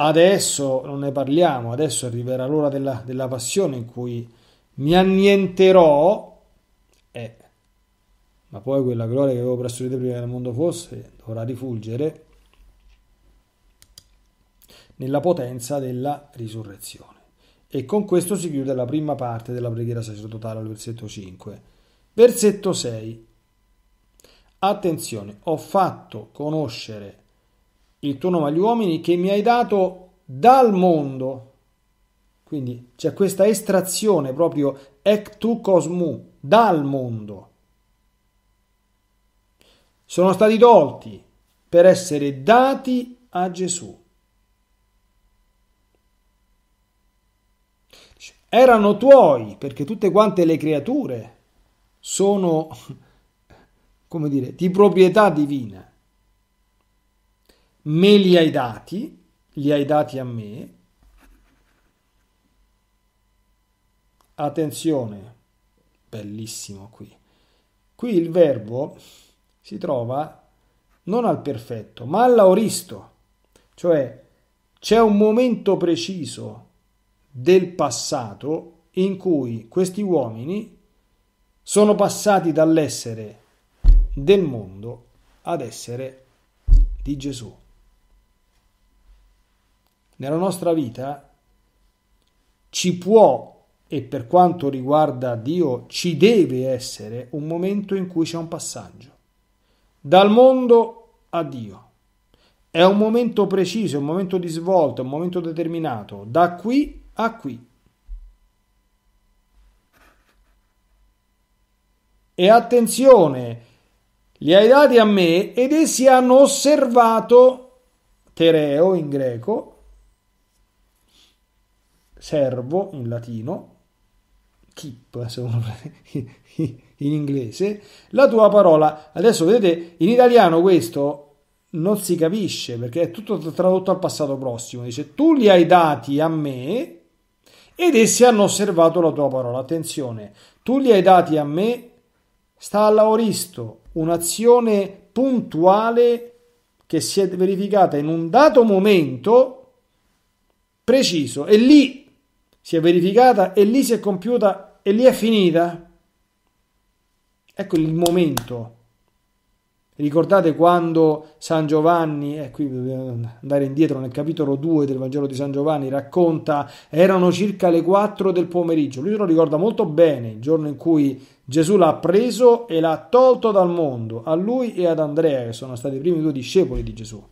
Adesso non ne parliamo, adesso arriverà l'ora della, della passione in cui mi annienterò, eh, ma poi quella gloria che avevo presso prima che il mondo fosse dovrà rifulgere nella potenza della risurrezione. E con questo si chiude la prima parte della preghiera sacerdotale al versetto 5. Versetto 6. Attenzione, ho fatto conoscere il tuo nome agli uomini che mi hai dato dal mondo. Quindi c'è questa estrazione proprio ec tu cosmu, dal mondo. Sono stati tolti per essere dati a Gesù. Erano tuoi perché tutte quante le creature sono, come dire, di proprietà divina me li hai dati, li hai dati a me. Attenzione, bellissimo qui. Qui il verbo si trova non al perfetto, ma all'auristo, cioè c'è un momento preciso del passato in cui questi uomini sono passati dall'essere del mondo ad essere di Gesù nella nostra vita ci può e per quanto riguarda Dio ci deve essere un momento in cui c'è un passaggio dal mondo a Dio. È un momento preciso, è un momento di svolta, è un momento determinato, da qui a qui. E attenzione, li hai dati a me ed essi hanno osservato, tereo in greco, servo in latino, keep eh, in inglese, la tua parola. Adesso vedete, in italiano questo non si capisce perché è tutto tradotto al passato prossimo. Dice tu li hai dati a me ed essi hanno osservato la tua parola. Attenzione, tu li hai dati a me, sta all'aoristo, un'azione puntuale che si è verificata in un dato momento preciso e lì si è verificata e lì si è compiuta e lì è finita. Ecco il momento. Ricordate quando San Giovanni, e eh, qui dobbiamo andare indietro nel capitolo 2 del Vangelo di San Giovanni, racconta, erano circa le 4 del pomeriggio. Lui lo ricorda molto bene, il giorno in cui Gesù l'ha preso e l'ha tolto dal mondo, a lui e ad Andrea, che sono stati i primi due discepoli di Gesù.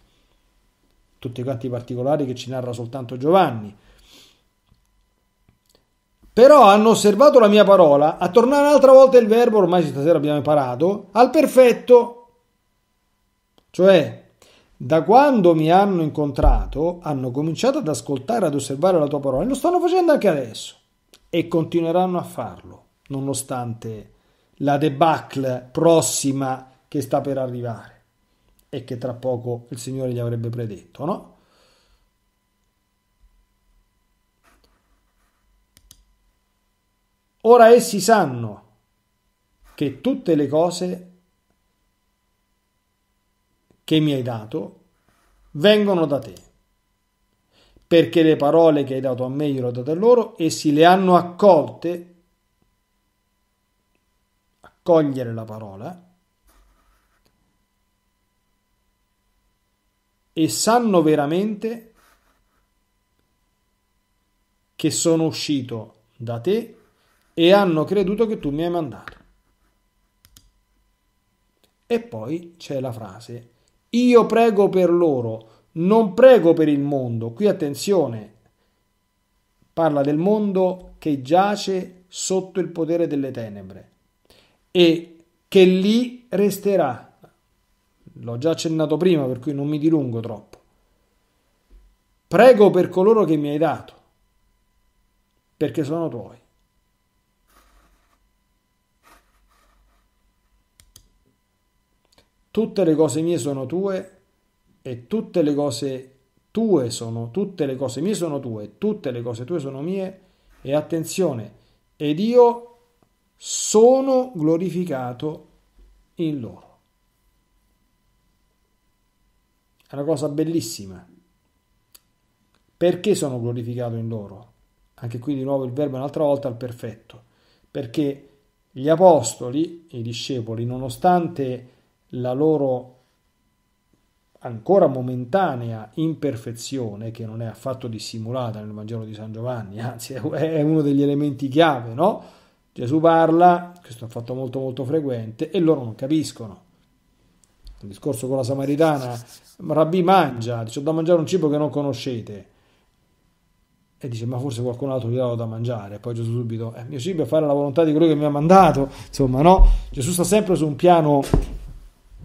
Tutti quanti particolari che ci narra soltanto Giovanni. Però hanno osservato la mia parola, a tornare un'altra volta il verbo, ormai stasera abbiamo imparato, al perfetto. Cioè, da quando mi hanno incontrato, hanno cominciato ad ascoltare, ad osservare la tua parola e lo stanno facendo anche adesso. E continueranno a farlo, nonostante la debacle prossima che sta per arrivare e che tra poco il Signore gli avrebbe predetto, no? Ora essi sanno che tutte le cose che mi hai dato vengono da te, perché le parole che hai dato a me io le ho date a loro, essi le hanno accolte, accogliere la parola, e sanno veramente che sono uscito da te e hanno creduto che tu mi hai mandato. E poi c'è la frase, io prego per loro, non prego per il mondo. Qui attenzione, parla del mondo che giace sotto il potere delle tenebre e che lì resterà. L'ho già accennato prima, per cui non mi dilungo troppo. Prego per coloro che mi hai dato, perché sono tuoi. tutte le cose mie sono tue e tutte le cose tue sono, tutte le cose mie sono tue, tutte le cose tue sono mie e attenzione, ed io sono glorificato in loro. È una cosa bellissima. Perché sono glorificato in loro? Anche qui di nuovo il verbo un'altra volta al perfetto. Perché gli apostoli, i discepoli, nonostante la loro ancora momentanea imperfezione, che non è affatto dissimulata nel Vangelo di San Giovanni, anzi è uno degli elementi chiave, no? Gesù parla, questo è un fatto molto molto frequente, e loro non capiscono. Il discorso con la Samaritana, Rabbi mangia, dice da mangiare un cibo che non conoscete. E dice, ma forse qualcun altro gli ha dato da mangiare. E poi Gesù subito, eh, mio cibo è fare la volontà di quello che mi ha mandato. Insomma, no? Gesù sta sempre su un piano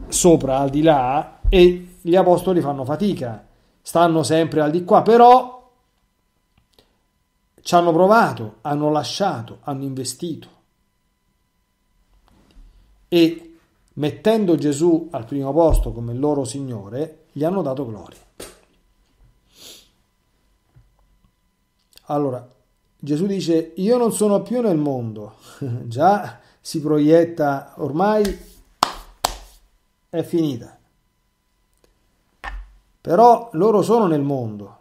sopra, al di là, e gli apostoli fanno fatica, stanno sempre al di qua, però ci hanno provato, hanno lasciato, hanno investito. E mettendo Gesù al primo posto come il loro Signore, gli hanno dato gloria. Allora, Gesù dice, io non sono più nel mondo, già si proietta ormai è finita. Però loro sono nel mondo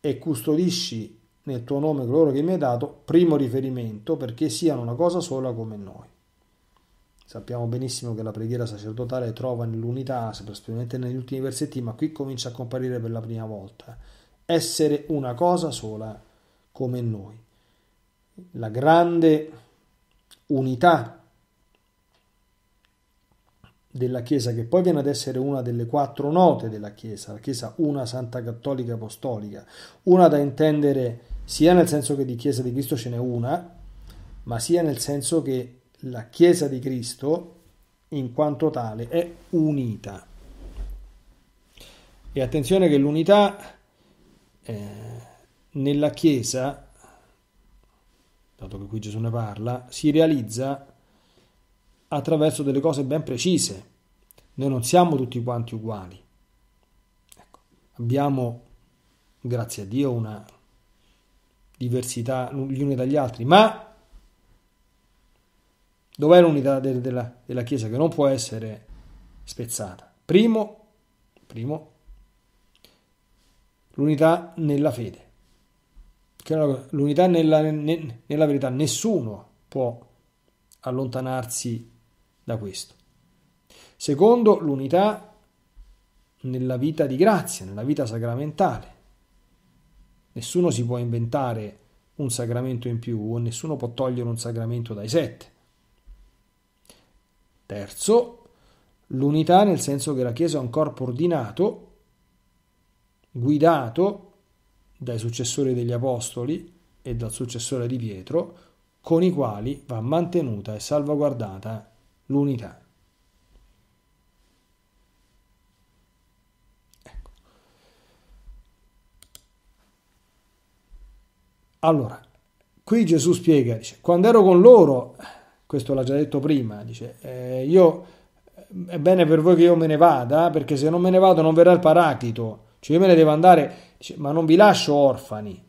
e custodisci nel tuo nome coloro che mi hai dato, primo riferimento perché siano una cosa sola come noi. Sappiamo benissimo che la preghiera sacerdotale trova nell'unità, specialmente negli ultimi versetti, ma qui comincia a comparire per la prima volta. Essere una cosa sola come noi. La grande unità della Chiesa, che poi viene ad essere una delle quattro note della Chiesa, la Chiesa una santa cattolica apostolica, una da intendere sia nel senso che di Chiesa di Cristo ce n'è una, ma sia nel senso che la Chiesa di Cristo in quanto tale è unita. E attenzione che l'unità eh, nella Chiesa, dato che qui Gesù ne parla, si realizza attraverso delle cose ben precise. Noi non siamo tutti quanti uguali. Ecco, abbiamo, grazie a Dio, una diversità gli uni dagli altri, ma dov'è l'unità de- della, della Chiesa che non può essere spezzata? Primo, primo l'unità nella fede. L'unità nella, nella verità, nessuno può allontanarsi da questo. Secondo, l'unità nella vita di grazia, nella vita sacramentale. Nessuno si può inventare un sacramento in più o nessuno può togliere un sacramento dai sette. Terzo, l'unità nel senso che la Chiesa è un corpo ordinato, guidato dai successori degli Apostoli e dal successore di Pietro, con i quali va mantenuta e salvaguardata l'unità. Ecco. Allora, qui Gesù spiega, dice, quando ero con loro, questo l'ha già detto prima, dice, eh, io, eh, è bene per voi che io me ne vada, perché se non me ne vado non verrà il paraclito, cioè io me ne devo andare, dice, ma non vi lascio orfani,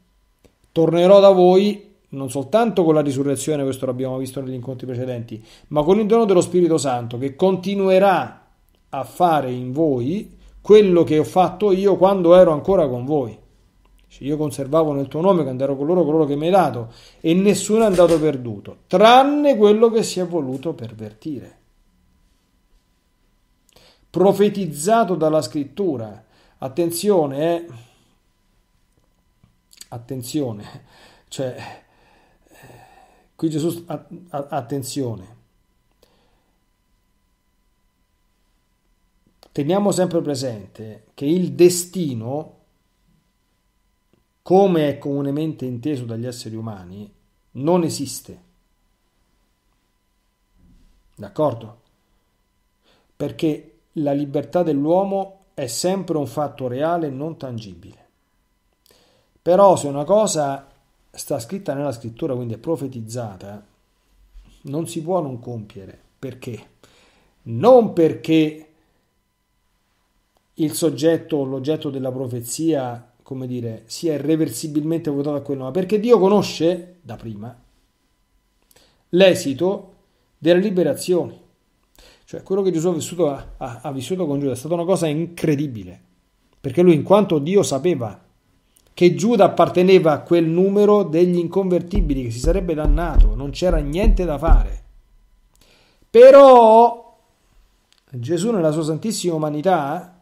tornerò da voi non soltanto con la risurrezione, questo l'abbiamo visto negli incontri precedenti, ma con il dono dello Spirito Santo che continuerà a fare in voi quello che ho fatto io quando ero ancora con voi. Cioè io conservavo nel tuo nome quando ero con loro coloro che mi hai dato e nessuno è andato perduto, tranne quello che si è voluto pervertire. Profetizzato dalla scrittura. Attenzione, eh. Attenzione. Cioè, Qui Gesù, attenzione, teniamo sempre presente che il destino, come è comunemente inteso dagli esseri umani, non esiste. D'accordo? Perché la libertà dell'uomo è sempre un fatto reale e non tangibile. Però se una cosa sta scritta nella scrittura, quindi è profetizzata, non si può non compiere. Perché? Non perché il soggetto o l'oggetto della profezia, come dire, sia irreversibilmente votato a quello, ma perché Dio conosce da prima l'esito della liberazione. Cioè, quello che Gesù ha vissuto, ha, ha vissuto con Giuda è stata una cosa incredibile, perché lui, in quanto Dio, sapeva che Giuda apparteneva a quel numero degli inconvertibili che si sarebbe dannato, non c'era niente da fare. Però Gesù nella sua santissima umanità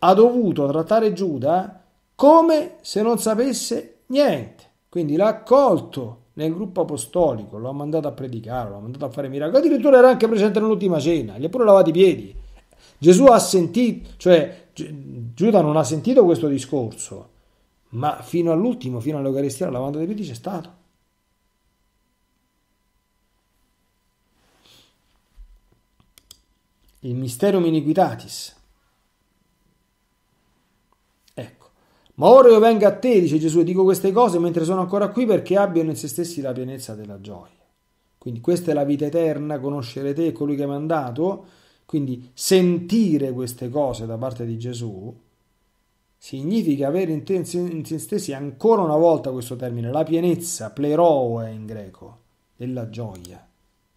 ha dovuto trattare Giuda come se non sapesse niente. Quindi l'ha accolto nel gruppo apostolico, lo ha mandato a predicare, lo ha mandato a fare miracoli, addirittura era anche presente nell'ultima cena, gli ha pure lavato i piedi. Gesù ha sentito, cioè Giuda non ha sentito questo discorso, ma fino all'ultimo, fino all'Eucaristia, alla lavanda dei piedi c'è stato. Il mistero iniquitatis. Ecco. Ma ora io vengo a te, dice Gesù, e dico queste cose mentre sono ancora qui perché abbiano in se stessi la pienezza della gioia. Quindi questa è la vita eterna, conoscere te e colui che mi ha mandato. Quindi sentire queste cose da parte di Gesù significa avere in, te, in se stessi ancora una volta questo termine, la pienezza, pleroe in greco, della gioia.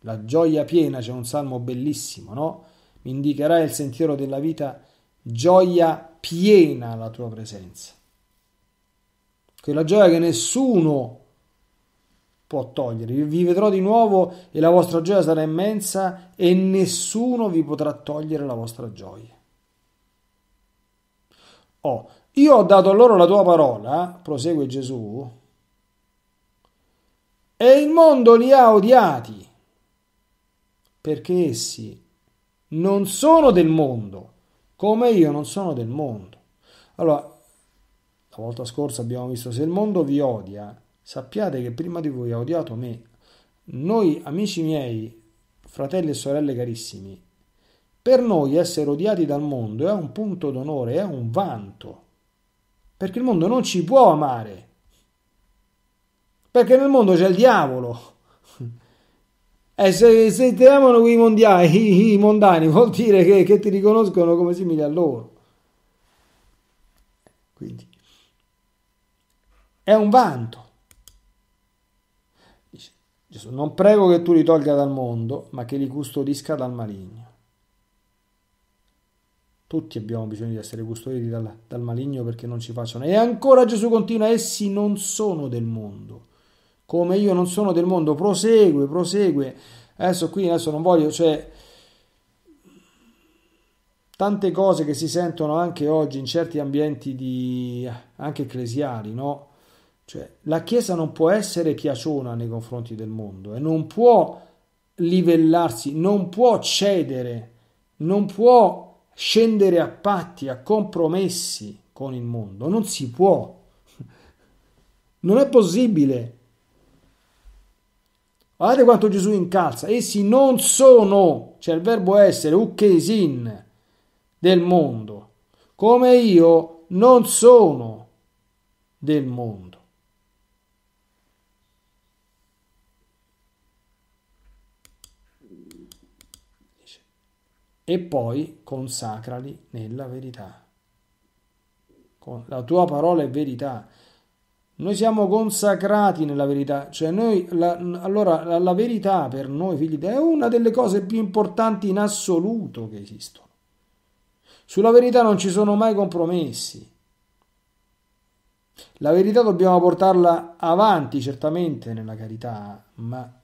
La gioia piena, c'è un salmo bellissimo, no? Mi indicherai il sentiero della vita, gioia piena la tua presenza. Quella gioia che nessuno può togliere. Vi vedrò di nuovo e la vostra gioia sarà immensa e nessuno vi potrà togliere la vostra gioia. Oh, io ho dato loro la tua parola, prosegue Gesù, e il mondo li ha odiati, perché essi non sono del mondo, come io non sono del mondo. Allora, la volta scorsa abbiamo visto se il mondo vi odia, sappiate che prima di voi ha odiato me. Noi, amici miei, fratelli e sorelle carissimi, per noi essere odiati dal mondo è un punto d'onore, è un vanto, perché il mondo non ci può amare, perché nel mondo c'è il diavolo. E se, se ti amano quei mondiali, i, mondani, vuol dire che, che ti riconoscono come simili a loro. Quindi è un vanto. Gesù, non prego che tu li tolga dal mondo, ma che li custodisca dal maligno. Tutti abbiamo bisogno di essere custoditi dal, dal maligno perché non ci facciano. E ancora Gesù continua, essi non sono del mondo. Come io non sono del mondo, prosegue, prosegue. Adesso qui, adesso non voglio, cioè, tante cose che si sentono anche oggi in certi ambienti di, anche ecclesiali, no? Cioè, la Chiesa non può essere piaciona nei confronti del mondo e non può livellarsi, non può cedere, non può scendere a patti, a compromessi con il mondo. Non si può. Non è possibile. Guardate quanto Gesù incalza. Essi non sono, c'è il verbo essere, ucchesin, del mondo, come io non sono del mondo. e poi consacrali nella verità. La tua parola è verità. Noi siamo consacrati nella verità, cioè noi, la, allora la, la verità per noi figli è una delle cose più importanti in assoluto che esistono. Sulla verità non ci sono mai compromessi. La verità dobbiamo portarla avanti certamente nella carità, ma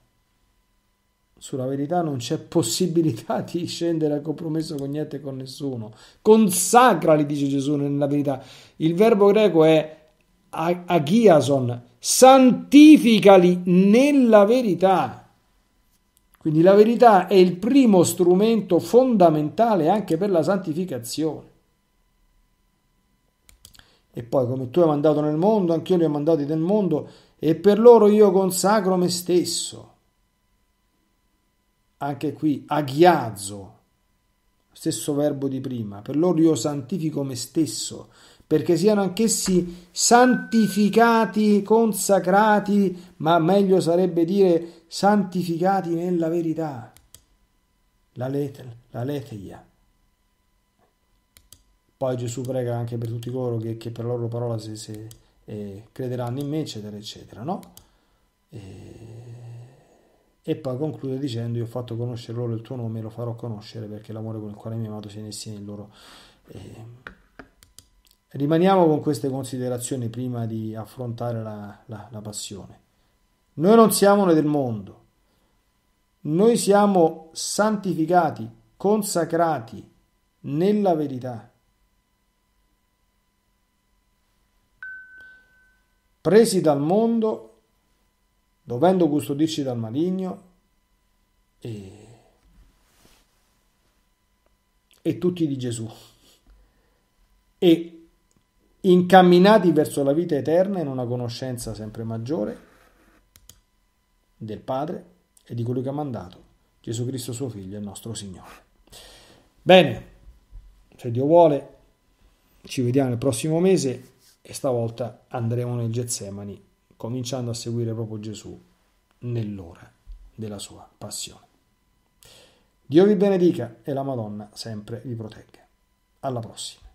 sulla verità non c'è possibilità di scendere al compromesso con niente e con nessuno. Consacrali, dice Gesù nella verità. Il verbo greco è agiason, santificali nella verità. Quindi la verità è il primo strumento fondamentale anche per la santificazione. E poi come tu hai mandato nel mondo, anch'io li ho mandati nel mondo e per loro io consacro me stesso anche qui aghiazzo, stesso verbo di prima, per loro io santifico me stesso, perché siano anch'essi santificati, consacrati, ma meglio sarebbe dire santificati nella verità, la, letel, la leteia. Poi Gesù prega anche per tutti coloro che, che per la loro parola se, se eh, crederanno in me, eccetera, eccetera, no? E eh, e poi conclude dicendo io ho fatto conoscere loro il tuo nome e lo farò conoscere perché l'amore con il quale mi hai amato sia nel loro... Eh. Rimaniamo con queste considerazioni prima di affrontare la, la, la passione. Noi non siamo del mondo, noi siamo santificati, consacrati nella verità. Presi dal mondo dovendo custodirci dal maligno e, e tutti di Gesù e incamminati verso la vita eterna in una conoscenza sempre maggiore del Padre e di colui che ha mandato, Gesù Cristo suo Figlio e il nostro Signore. Bene, se Dio vuole, ci vediamo il prossimo mese e stavolta andremo nel Getsemani cominciando a seguire proprio Gesù nell'ora della sua passione. Dio vi benedica e la Madonna sempre vi protegga. Alla prossima.